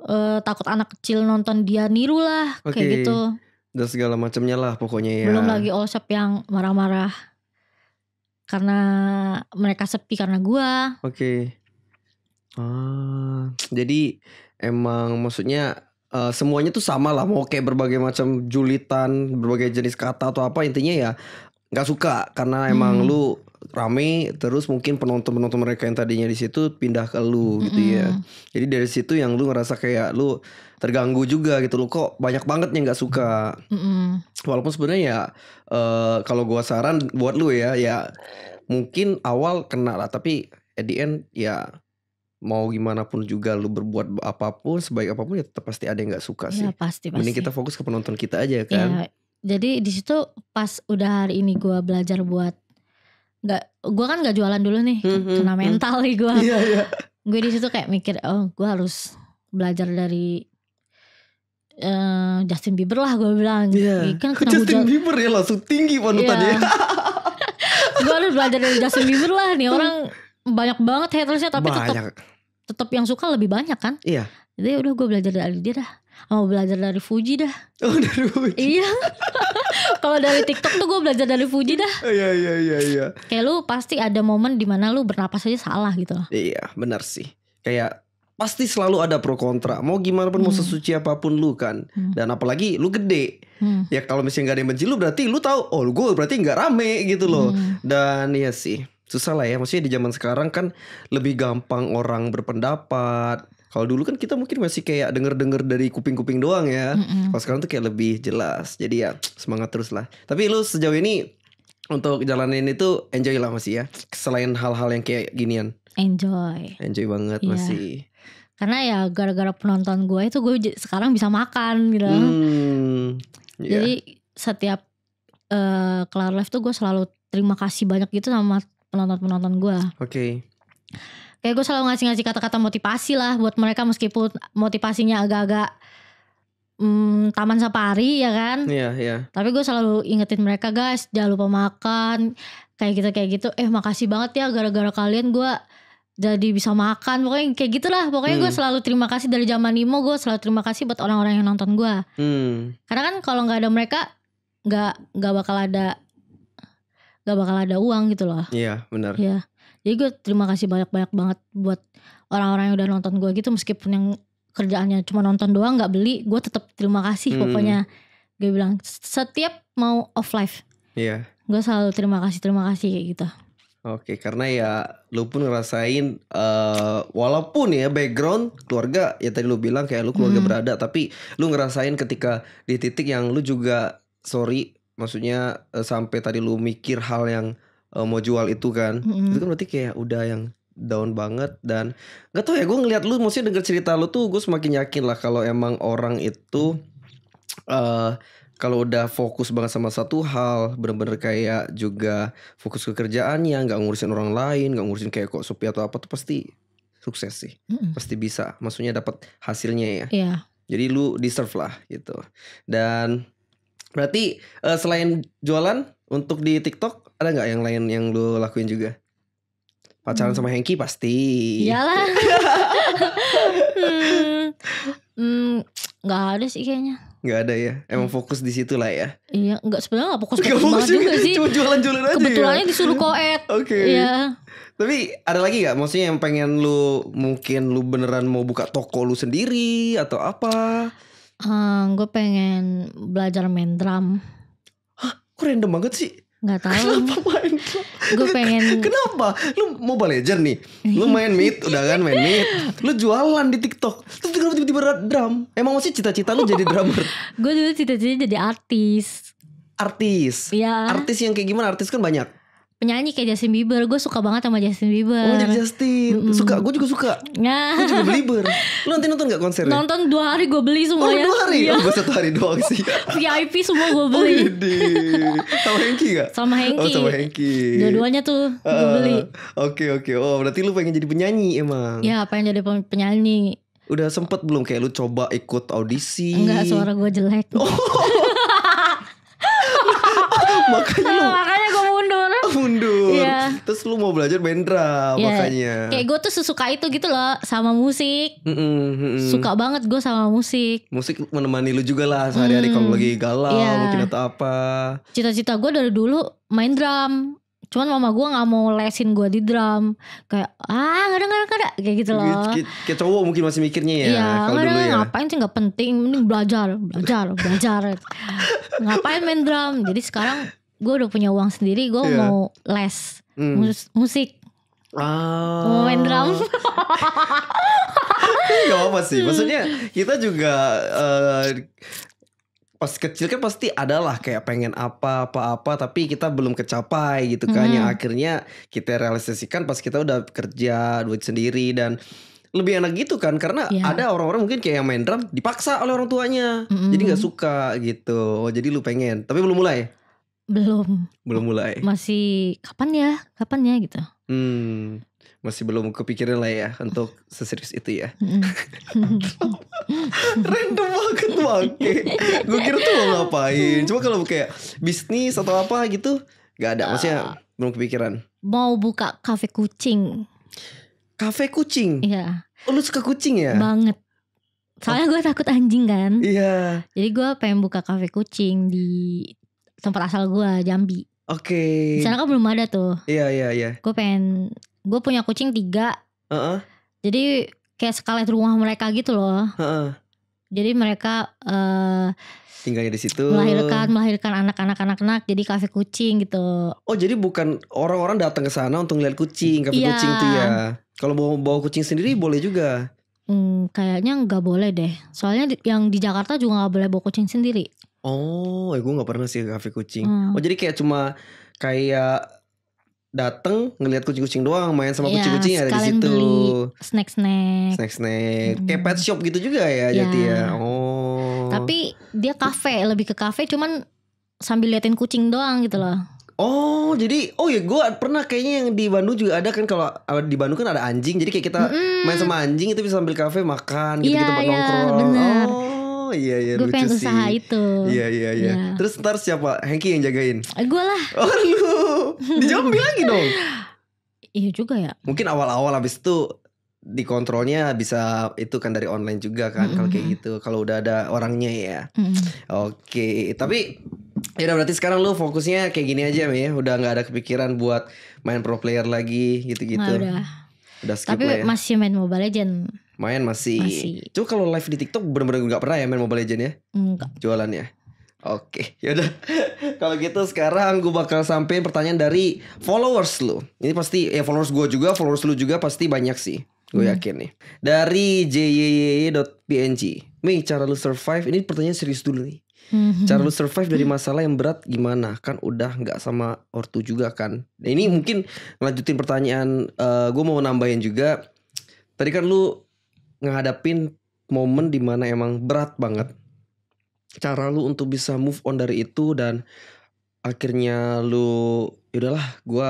Uh, takut anak kecil nonton dia niru lah okay. kayak gitu dan segala macamnya lah pokoknya ya belum lagi all shop yang marah-marah karena mereka sepi karena gua oke okay. ah jadi emang maksudnya uh, semuanya tuh sama lah mau kayak berbagai macam julitan berbagai jenis kata atau apa intinya ya nggak suka karena emang hmm. lu rame terus mungkin penonton penonton mereka yang tadinya di situ pindah ke lu -hmm. gitu ya hmm. jadi dari situ yang lu ngerasa kayak lu terganggu juga gitu loh kok banyak banget yang nggak suka mm -hmm. walaupun sebenarnya ya uh, kalau gua saran buat lu ya ya mungkin awal kena lah tapi at the end ya mau gimana pun juga lu berbuat apapun sebaik apapun ya tetap pasti ada yang nggak suka iya, sih. Ya, pasti, pasti. Mending kita fokus ke penonton kita aja ya iya, kan. Ya, jadi di situ pas udah hari ini gue belajar buat nggak gue kan nggak jualan dulu nih hmm, hmm kena hmm. mental hmm. nih gue. Iya, iya. Gue di situ kayak mikir oh gue harus belajar dari uh, Justin Bieber lah gue bilang. Yeah. Kan kena Justin hujan. Bieber ya langsung tinggi panutannya. Yeah. [laughs] gue harus belajar dari Justin Bieber lah nih orang banyak banget hatersnya tapi tetap tetap yang suka lebih banyak kan? Iya. Jadi udah gue belajar dari dia dah. Mau belajar dari Fuji dah. Oh dari Fuji. iya. [laughs] Kalau dari TikTok tuh gue belajar dari Fuji dah. iya iya iya iya. Kayak lu pasti ada momen dimana lu bernapas aja salah gitu. Iya benar sih. Kayak pasti selalu ada pro kontra. Mau gimana pun hmm. mau sesuci apapun lu kan. Hmm. Dan apalagi lu gede. Hmm. Ya kalau misalnya gak ada yang benci lu berarti lu tahu oh gue berarti nggak rame gitu loh. Hmm. Dan iya sih susah lah ya maksudnya di zaman sekarang kan lebih gampang orang berpendapat kalau dulu kan kita mungkin masih kayak denger-denger dari kuping-kuping doang ya mm-hmm. kalau sekarang tuh kayak lebih jelas jadi ya semangat terus lah tapi lu sejauh ini untuk jalanin itu enjoy lah masih ya selain hal-hal yang kayak ginian enjoy enjoy banget yeah. masih karena ya gara-gara penonton gue itu gue sekarang bisa makan gitu mm, yeah. jadi setiap uh, kelar live tuh gue selalu terima kasih banyak gitu sama penonton-penonton gue. Oke. Okay. Kayak gue selalu ngasih-ngasih kata-kata motivasi lah buat mereka meskipun motivasinya agak-agak hmm, taman safari ya kan. Iya, yeah, iya. Yeah. Tapi gue selalu ingetin mereka guys, jangan lupa makan kayak gitu kayak gitu. Eh, makasih banget ya gara-gara kalian gue jadi bisa makan pokoknya kayak gitulah pokoknya hmm. gue selalu terima kasih dari zaman Nimo gue selalu terima kasih buat orang-orang yang nonton gue hmm. karena kan kalau nggak ada mereka nggak nggak bakal ada gak bakal ada uang gitu loh. Iya benar. Iya. Jadi gue terima kasih banyak-banyak banget buat orang-orang yang udah nonton gue gitu meskipun yang kerjaannya cuma nonton doang nggak beli, gue tetap terima kasih hmm. pokoknya. Gue bilang setiap mau off live. Iya. Gue selalu terima kasih terima kasih kayak gitu. Oke, karena ya lu pun ngerasain uh, walaupun ya background keluarga ya tadi lu bilang kayak lu keluarga hmm. berada tapi lu ngerasain ketika di titik yang lu juga sorry maksudnya uh, sampai tadi lu mikir hal yang uh, mau jual itu kan mm-hmm. itu kan berarti kayak udah yang down banget dan nggak tau ya gue ngeliat lu maksudnya denger cerita lu tuh gue semakin yakin lah kalau emang orang itu uh, kalau udah fokus banget sama satu hal bener-bener kayak juga fokus ke kerjaannya nggak ngurusin orang lain nggak ngurusin kayak kok supir atau apa tuh pasti sukses sih mm-hmm. pasti bisa maksudnya dapat hasilnya ya yeah. jadi lu deserve lah gitu dan Berarti uh, selain jualan untuk di TikTok ada nggak yang lain yang lu lakuin juga? Pacaran hmm. sama Hengki pasti. Iyalah. [laughs] hmm, hmm, ada sih kayaknya. nggak ada ya. Emang hmm. fokus di situ lah ya. Iya, enggak sebenarnya gak fokus, ke fokus juga, juga sih. Cuma jualan-jualan aja. Ya? Kebetulannya ya? disuruh koet. Oke. Okay. Iya. Tapi ada lagi gak maksudnya yang pengen lu mungkin lu beneran mau buka toko lu sendiri atau apa? Eee, eh, gue pengen belajar main drum. Hah? Kok random banget sih? Gak tau Kenapa main drum? Gue pengen Kenapa? Lu mau Legend nih Lu main Meet Udah kan main Meet Lu jualan di TikTok Terus tiba-tiba drum Emang masih cita-cita lu jadi drummer? [laughs] gue dulu cita-cita jadi artis Artis? Iya Artis yang kayak gimana? Artis kan banyak penyanyi kayak Justin Bieber gue suka banget sama Justin Bieber oh jadi Justin mm. suka gue juga suka nah. gue juga Bieber lu nanti nonton gak konsernya nonton dua hari gue beli semua oh, ya dua hari iya. Oh, gue satu hari doang sih [laughs] VIP semua gue oh, beli oh, sama Hengki gak sama Hengki oh sama Hengki dua-duanya tuh gue ah, beli oke uh, oke okay. oh berarti lu pengen jadi penyanyi emang ya pengen jadi penyanyi udah sempet belum kayak lu coba ikut audisi enggak suara gue jelek oh. [laughs] [laughs] makanya lu makanya gue mundur mundur. Yeah. Terus lu mau belajar main drum yeah. makanya. Kayak gue tuh sesuka itu gitu loh sama musik. Mm -mm, mm -mm. Suka banget gue sama musik. Musik menemani lu juga lah sehari-hari mm. kalau hmm, lagi galau yeah. mungkin atau apa. Cita-cita gue dari dulu main drum cuman mama gue gak mau lesin gue di drum kayak ah gak ada gak ada gak ada kayak gitu loh gitu, kayak, kaya cowok mungkin masih mikirnya ya iya, gak ada ya ngapain sih gak penting mending belajar belajar belajar [laughs] ngapain main drum jadi sekarang gue udah punya uang sendiri gue yeah. mau les mm. mus musik Ah. Mau main drum. [laughs] [laughs] Gak apa sih. Maksudnya kita juga uh, pas kecil kan pasti adalah kayak pengen apa apa apa tapi kita belum kecapai gitu kan ya hmm. yang akhirnya kita realisasikan pas kita udah kerja duit sendiri dan lebih enak gitu kan karena yeah. ada orang-orang mungkin kayak yang main drum dipaksa oleh orang tuanya mm -hmm. jadi nggak suka gitu oh, jadi lu pengen tapi belum mulai belum belum mulai masih kapan ya kapan ya gitu hmm masih belum kepikiran lah ya untuk seserius itu ya [laughs] random banget banget [laughs] gue kira tuh mau ngapain cuma kalau kayak bisnis atau apa gitu Gak ada maksudnya uh, belum kepikiran mau buka kafe kucing kafe kucing iya oh, lu suka kucing ya banget soalnya gue takut anjing kan iya jadi gue pengen buka kafe kucing di tempat asal gue Jambi Oke. Okay. Di sana kan belum ada tuh. Iya iya iya. Gue pengen, gue punya kucing tiga. Uh -uh. Jadi kayak sekalet rumah mereka gitu loh. Uh -uh. Jadi mereka uh, tinggalnya di situ. Melahirkan melahirkan anak-anak anak-anak jadi kafe kucing gitu. Oh jadi bukan orang-orang datang ke sana untuk lihat kucing kafe yeah. kucing tuh ya. Kalau bawa bawa kucing sendiri boleh juga. Hmm, kayaknya nggak boleh deh. Soalnya yang di Jakarta juga nggak boleh bawa kucing sendiri. Oh, ya gue nggak pernah sih ke kafe kucing. Oh, hmm. Oh jadi kayak cuma kayak dateng ngelihat kucing-kucing doang main sama kucing iya, kucing-kucing ada di situ snack-snack snack-snack hmm. kayak pet shop gitu juga ya, ya. jadi ya oh tapi dia kafe lebih ke kafe cuman sambil liatin kucing doang gitu loh Oh jadi oh ya gue pernah kayaknya yang di Bandung juga ada kan kalau di Bandung kan ada anjing jadi kayak kita main sama anjing itu bisa sambil kafe makan gitu-gitu ya, tempat ya, nongkrong bener. Oh Oh iya iya Gue pengen sih. usaha itu Iya iya iya ya. Terus ntar siapa? Hengki yang jagain? Eh, Gue lah Oh [laughs] lu dijawab lagi dong [laughs] Iya juga ya Mungkin awal-awal habis itu di kontrolnya bisa itu kan dari online juga kan mm -hmm. kalau kayak gitu kalau udah ada orangnya ya mm -hmm. oke tapi ya berarti sekarang lu fokusnya kayak gini aja ya udah nggak ada kepikiran buat main pro player lagi gitu-gitu nah, udah udah skip tapi ya. masih main mobile legend Main masih. masih. Cuma kalau live di TikTok benar-benar gak pernah ya main Mobile Legend ya? Enggak. Jualannya. Oke, [laughs] yaudah. Kalau gitu sekarang gue bakal sampein pertanyaan dari followers lu. Ini pasti ya followers gue juga, followers lu juga pasti banyak sih. Gue hmm. yakin nih. Dari jyyy.png. Mei, cara lu survive. Ini pertanyaan serius dulu nih. Hmm. Cara lu survive dari hmm. masalah yang berat gimana? Kan udah gak sama ortu juga kan. Nah, ini mungkin ngelanjutin pertanyaan uh, eh, gue mau nambahin juga. Tadi kan lu ngadapin momen dimana emang berat banget cara lu untuk bisa move on dari itu dan akhirnya lu yaudahlah gue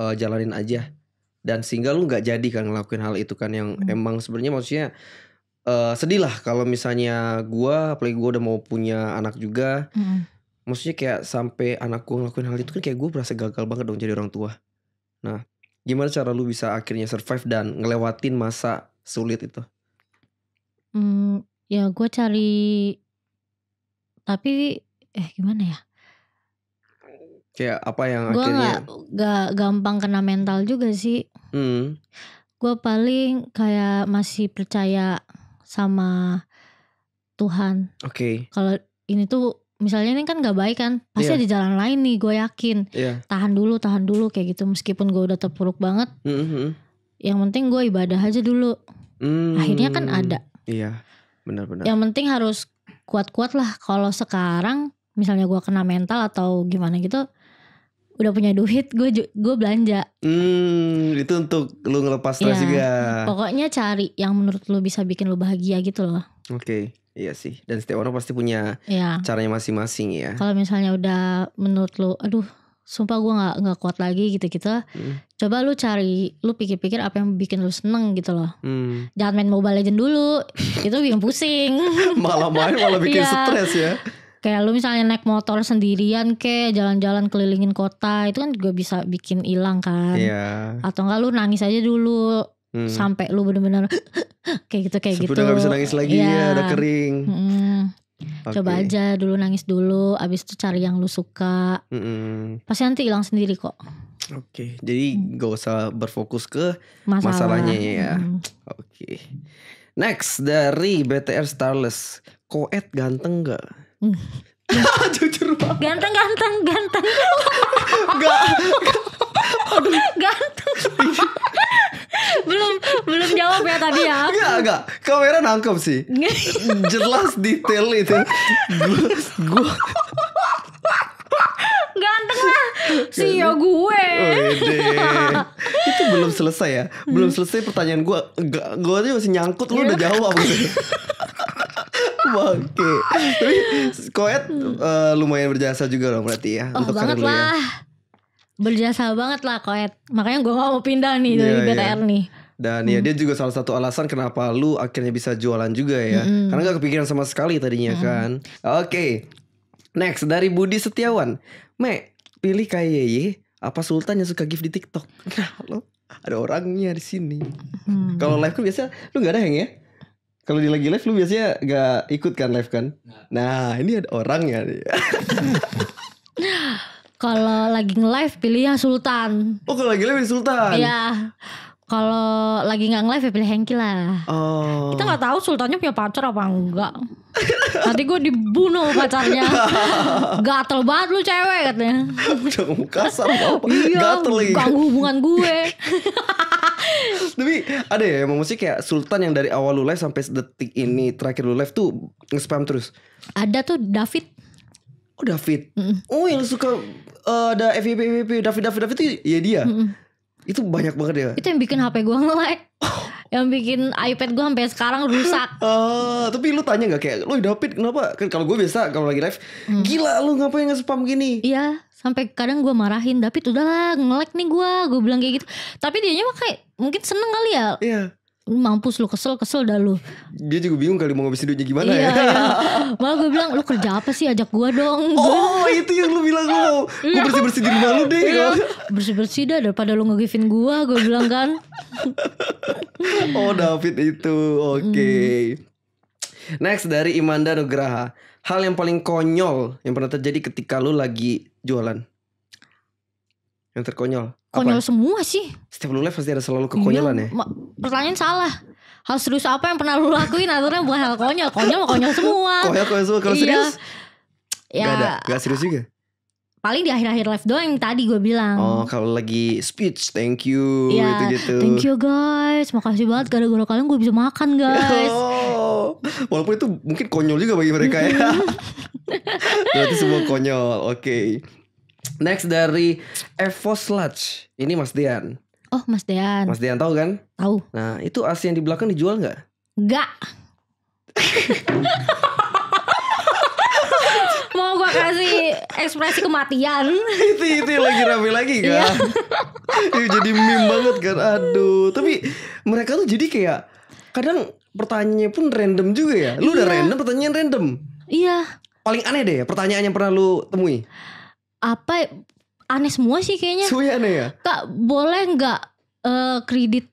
uh, jalanin aja dan sehingga lu nggak jadi kan ngelakuin hal itu kan yang hmm. emang sebenarnya maksudnya uh, sedih lah kalau misalnya gua apalagi gua udah mau punya anak juga hmm. maksudnya kayak sampai anak gua ngelakuin hal itu kan kayak gua berasa gagal banget dong jadi orang tua nah gimana cara lu bisa akhirnya survive dan ngelewatin masa sulit itu? Hmm, ya gue cari tapi eh gimana ya? Kayak apa yang gua akhirnya? Gue gak, gak gampang kena mental juga sih. Hmm. Gue paling kayak masih percaya sama Tuhan. Oke. Okay. Kalau ini tuh misalnya ini kan gak baik kan pasti yeah. ada jalan lain nih gue yakin yeah. tahan dulu tahan dulu kayak gitu meskipun gue udah terpuruk banget mm -hmm, hmm, hmm yang penting gue ibadah aja dulu hmm, akhirnya kan ada iya benar-benar yang penting harus kuat-kuat lah kalau sekarang misalnya gue kena mental atau gimana gitu udah punya duit gue gue belanja hmm, itu untuk lu ngelepas stres ya, juga pokoknya cari yang menurut lu bisa bikin lu bahagia gitu loh oke okay. Iya sih, dan setiap orang pasti punya ya. caranya masing-masing ya. Kalau misalnya udah menurut lu, aduh, sumpah gue nggak nggak kuat lagi gitu gitu, hmm coba lu cari lu pikir-pikir apa yang bikin lu seneng gitu loh hmm. jangan main mobile legend dulu [laughs] itu bikin pusing [laughs] malah main malah bikin yeah. stres ya kayak lu misalnya naik motor sendirian ke jalan-jalan kelilingin kota itu kan juga bisa bikin hilang kan yeah. atau enggak lu nangis aja dulu hmm. sampai lu bener-bener [laughs] kayak gitu kayak gitu udah gak bisa nangis lagi yeah. ya udah kering hmm. okay. coba aja dulu nangis dulu abis itu cari yang lu suka mm -mm. pasti nanti hilang sendiri kok Oke, okay. jadi hmm. gak usah berfokus ke Masalah. masalahnya ya. Hmm. Oke. Okay. Next dari BTR Starless, Koet ganteng gak? Hmm. [laughs] Jujur banget. Ganteng, ganteng, ganteng. gak, Aduh. Ganteng. belum belum jawab ya tadi ya. Enggak, enggak. Kamera nangkep sih. [laughs] Jelas detail itu. Gue ganteng lah ya [laughs] gue [laughs] Itu belum selesai ya Belum hmm. selesai pertanyaan gue Gue tuh masih nyangkut Lu udah iya. jawab gitu [laughs] Oke Tapi Koet uh, lumayan berjasa juga loh berarti ya oh, Untuk banget ya. lah. ya Berjasa banget lah Koet Makanya gue gak mau pindah nih yeah, dari BTR iya. yeah. nih dan ya, hmm. ya dia juga salah satu alasan kenapa lu akhirnya bisa jualan juga ya hmm. karena gak kepikiran sama sekali tadinya hmm. kan oke okay. Next dari Budi Setiawan. Me, pilih KYY apa Sultan yang suka gift di TikTok? Nah, [laughs] lo ada orangnya di sini. Hmm. Kalau live kan biasa lu nggak ada yang ya? Kalau di lagi live lu biasanya nggak ikut kan live kan? Nah, ini ada orangnya. [laughs] kalau lagi nge-live pilih yang Sultan. Oh, kalau lagi live Sultan. Iya. Kalau lagi nggak live ya pilih Hengki lah. Oh. Kita nggak tahu Sultannya punya pacar apa enggak. Nanti gue dibunuh pacarnya. Gatel banget lu cewek katanya. Udah ngomong kasar apa? [laughs] iya, Gatel lagi. Ganggu hubungan gue. [laughs] Tapi ada ya emang musik kayak Sultan yang dari awal lu live sampai detik ini terakhir lu live tuh nge-spam terus. Ada tuh David. Oh David. Mm -mm. Oh yang suka uh, ada FVP FVP David David David itu ya dia. Mm -mm itu banyak banget ya. Itu yang bikin HP gua ngelag. [laughs] yang bikin iPad gua sampai sekarang rusak. Uh, [laughs] tapi lu tanya nggak kayak lu dapet kenapa? Kan kalau gua biasa kalau lagi live, hmm. gila lu ngapain nge-spam gini? Iya, sampai kadang gua marahin David udahlah ngelag nih gua, gua bilang kayak gitu. Tapi dia mah kayak mungkin seneng kali ya. Iya lu mampus lu kesel kesel dah lu dia juga bingung kali mau ngabisin duitnya gimana iya, ya iya. iya. [laughs] malah gue bilang lu kerja apa sih ajak gue dong oh, oh itu yang lu bilang lu mau iya. gue bersih bersih di rumah lu deh iya. Gitu. bersih bersih dah daripada lu ngegivin gue gue bilang kan [laughs] oh David itu oke okay. Mm. next dari Imanda Nugraha hal yang paling konyol yang pernah terjadi ketika lu lagi jualan yang terkonyol konyol apa? semua sih. Setiap lu live pasti ada selalu kekonyolan iya, ya. Pertanyaan salah. Hal serius apa yang pernah lu lakuin Aturnya bukan hal konyol. Konyol konyol semua. konyol konyol semua kalau iya. serius. Ya, gak ada, gak serius juga. Paling di akhir-akhir live doang yang tadi gue bilang. Oh, kalau lagi speech, thank you ya, gitu-gitu. Thank you guys, makasih banget gara-gara kalian gue bisa makan guys. oh, [laughs] walaupun itu mungkin konyol juga bagi mereka ya. [laughs] Berarti semua konyol, oke. Okay. Next dari Evo Sludge. Ini Mas Dian. Oh, Mas Dian. Mas Dian tahu kan? Tahu. Nah, itu AC yang di belakang dijual nggak? Nggak. [laughs] mau gue kasih ekspresi kematian itu itu lagi rame lagi iya. kan iya. jadi meme banget kan aduh tapi mereka tuh jadi kayak kadang pertanyaannya pun random juga ya lu iya. udah random pertanyaan random iya paling aneh deh pertanyaan yang pernah lu temui apa aneh semua sih kayaknya. Semuanya aneh ya. Kak boleh nggak uh, kredit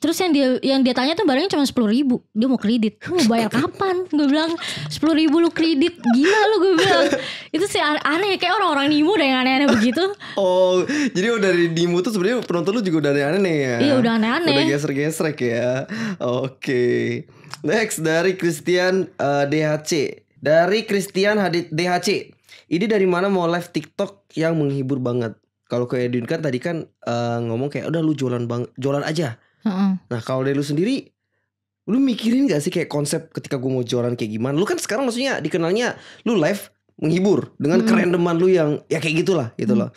Terus yang dia yang dia tanya tuh barangnya cuma sepuluh ribu, dia mau kredit. Lu mau bayar kapan? Gue bilang sepuluh ribu lu kredit, gila lu gue bilang. [laughs] Itu sih aneh, ya. kayak orang-orang Nimo udah yang aneh-aneh begitu. Oh, jadi udah dari Nimo tuh sebenarnya penonton lu juga udah aneh-aneh ya? Iya udah aneh-aneh. Udah geser-gesrek ya. Oke, okay. next dari Christian uh, eh, DHC. Dari Christian DHC, ini dari mana mau live TikTok yang menghibur banget? Kalau kayak Edwin kan tadi kan uh, ngomong kayak udah lu jualan bang, jualan aja. Mm-hmm. Nah kalau dari lu sendiri, lu mikirin gak sih kayak konsep ketika gue mau jualan kayak gimana? Lu kan sekarang maksudnya dikenalnya lu live menghibur dengan mm. kerendeman lu yang ya kayak gitulah gitu mm. loh.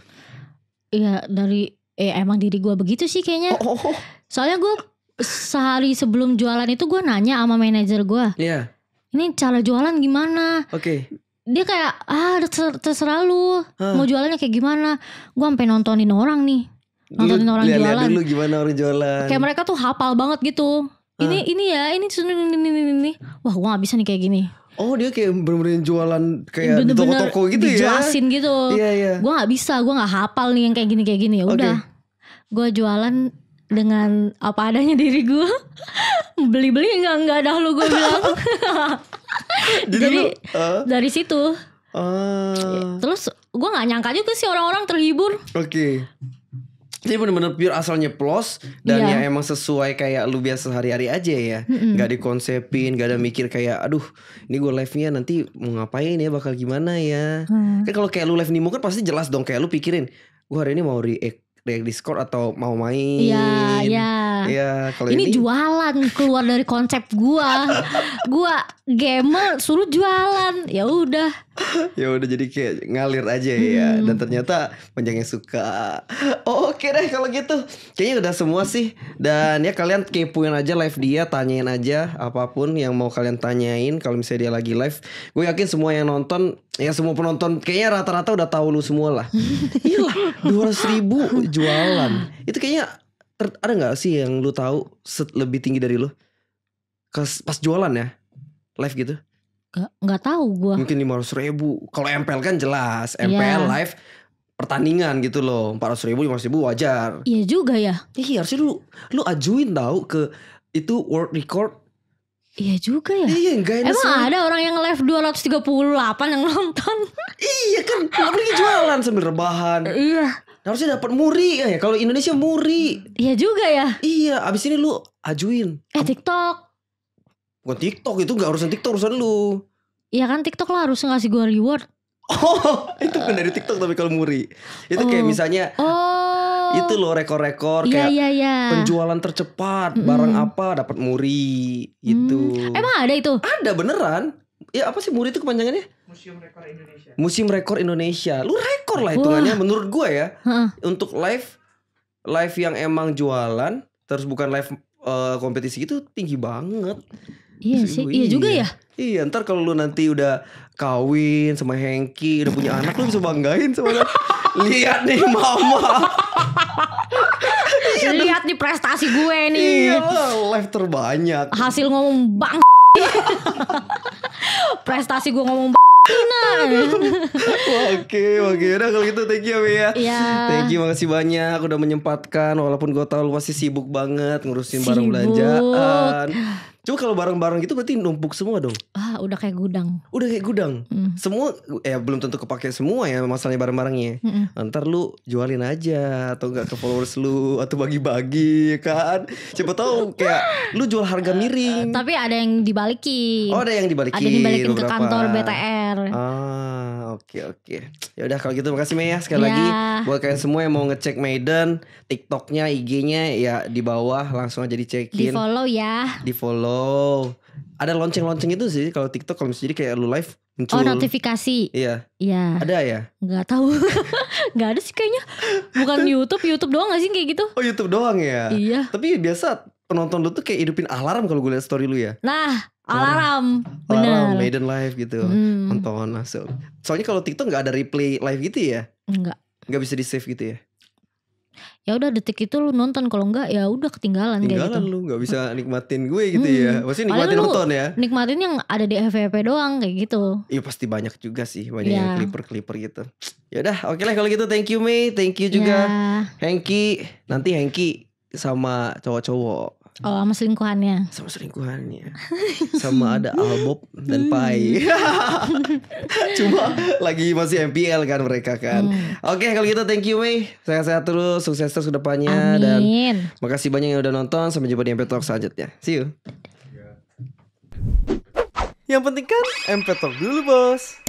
Iya dari eh emang diri gue begitu sih kayaknya. Oh, oh, oh. Soalnya gue sehari sebelum jualan itu gue nanya sama manajer gue. Iya. Yeah. Ini cara jualan gimana? Oke. Okay dia kayak ah terserah lu huh. mau jualannya kayak gimana gue sampai nontonin orang nih nontonin orang liat, jualan liat dulu gimana orang jualan kayak mereka tuh hafal banget gitu huh. ini ini ya ini ini ini ini wah gue gak bisa nih kayak gini Oh dia kayak bener-bener jualan kayak bener -bener di toko-toko gitu dijelasin ya? Dijelasin gitu. Iya iya. Gue nggak bisa, gue nggak hafal nih yang kayak gini kayak gini ya udah. Okay. Gue jualan dengan apa adanya diri gue. [laughs] Beli-beli nggak nggak dah lu gue bilang. [laughs] [laughs] jadi, jadi lu, uh, dari situ uh, terus gue nggak nyangka juga sih orang-orang terhibur oke okay. Jadi bener-bener pure asalnya nyeplos dan yeah. ya emang sesuai kayak lu biasa hari hari aja ya. Mm-hmm. Gak dikonsepin, gak ada mikir kayak aduh ini gue live-nya nanti mau ngapain ya bakal gimana ya. mm. Kan kalau kayak lu live Nimo mungkin pasti jelas dong kayak lu pikirin gue hari ini mau react dari Discord atau mau main. Iya, iya. Iya, kalau ini, ini jualan keluar dari konsep gua. gua gamer suruh jualan. Ya udah. [laughs] ya udah jadi kayak ngalir aja ya hmm. dan ternyata panjangnya suka. Oh, Oke okay deh kalau gitu. Kayaknya udah semua sih. Dan ya kalian kepoin aja live dia, tanyain aja apapun yang mau kalian tanyain kalau misalnya dia lagi live. Gue yakin semua yang nonton Ya semua penonton kayaknya rata-rata udah tahu lu semua lah. [laughs] Iya, dua ratus ribu jualan. Itu kayaknya ter, ada nggak sih yang lu tahu set lebih tinggi dari lu? Kas, pas jualan ya, live gitu? Gak, nggak tahu gua. Mungkin lima ratus ribu. Kalau MPL kan jelas, MPL yeah. live pertandingan gitu loh empat ratus ribu lima ribu wajar iya juga ya iya harusnya lu lu ajuin tahu ke itu world record Iya juga ya. Iya enggak Emang soalnya. ada orang yang live 238 yang nonton. [laughs] iya kan pergi jualan sambil rebahan. Iya. Harusnya dapat muri eh, ya. Kalau Indonesia muri. Iya juga ya. Iya, abis ini lu ajuin. Eh TikTok. Bukan TikTok itu nggak urusan TikTok urusan lu. Iya kan TikTok lah harus ngasih gua reward. Oh, [laughs] itu kan dari TikTok tapi kalau muri. Itu oh. kayak misalnya Oh itu loh rekor-rekor iya, kayak yeah, yeah. penjualan tercepat mm-hmm. barang apa dapat muri itu Mm. Emang ada itu? Ada beneran. Ya apa sih muri itu kepanjangannya? Museum Rekor Indonesia. Museum Rekor Indonesia. Lu rekor lah hitungannya Wah. menurut gue ya. Huh. Untuk live live yang emang jualan terus bukan live uh, kompetisi itu tinggi banget. Iya sih, iya, iya juga iya. ya. Iya, ntar kalau lu nanti udah kawin sama Hengki, udah punya anak lu bisa banggain sama [laughs] Lihat nih mama. [laughs] Lihat nih prestasi gue nih. Iya, live terbanyak. Hasil ngomong bang. [laughs] prestasi gue ngomong bang. oke oke udah kalau gitu thank you ya thank you makasih banyak udah menyempatkan walaupun gue tahu lu masih sibuk banget ngurusin sibuk. barang belanjaan Cuma kalau bareng-bareng gitu berarti numpuk semua dong. Ah, udah kayak gudang. Udah kayak gudang. Mm. Semua eh belum tentu kepake semua ya masalahnya bareng-barengnya Mm -mm. Ntar lu jualin aja atau enggak ke followers lu atau bagi-bagi kan. Siapa tahu kayak lu jual harga eh, miring. Uh, uh, tapi ada yang dibalikin. Oh, ada yang dibalikin. Ada yang dibalikin ke kantor BTR. Ah. Oke oke. Ya udah kalau gitu makasih Mei ya sekali yeah. lagi buat kalian semua yang mau ngecek Maiden, TikToknya, IG-nya ya di bawah langsung aja dicekin. Di follow ya. Di follow. Ada lonceng-lonceng itu sih kalau TikTok kalau misalnya jadi kayak lu live muncul. Oh notifikasi. Iya. Iya. Ada ya? Gak tahu. [laughs] Gak ada sih kayaknya. Bukan [laughs] YouTube, YouTube doang gak sih kayak gitu? Oh YouTube doang ya. Iya. Tapi biasa penonton lu tuh kayak hidupin alarm kalau gue liat story lu ya. Nah alarm benar maiden live gitu hmm. nonton langsung nah, soalnya kalau TikTok nggak ada replay live gitu ya nggak nggak bisa di save gitu ya ya udah detik itu lu nonton kalau nggak ya udah ketinggalan ketinggalan gitu. lu nggak bisa nikmatin gue gitu ya. hmm. ya pasti nikmatin nonton ya nikmatin yang ada di FVP doang kayak gitu iya pasti banyak juga sih banyak yeah. yang iya. clipper clipper gitu ya udah oke okay lah kalau gitu thank you Mei, thank you juga yeah. Hengki nanti Hengki sama cowok-cowok Oh, sama selingkuhannya. Sama selingkuhannya. sama ada Albob dan hmm. Pai. [laughs] Cuma lagi masih MPL kan mereka kan. Hmm. Oke, okay, kalau gitu thank you Mei. Sehat-sehat terus, sukses terus ke depannya dan makasih banyak yang udah nonton. Sampai jumpa di MP Talk selanjutnya. See you. Yang penting kan MP Talk dulu, Bos.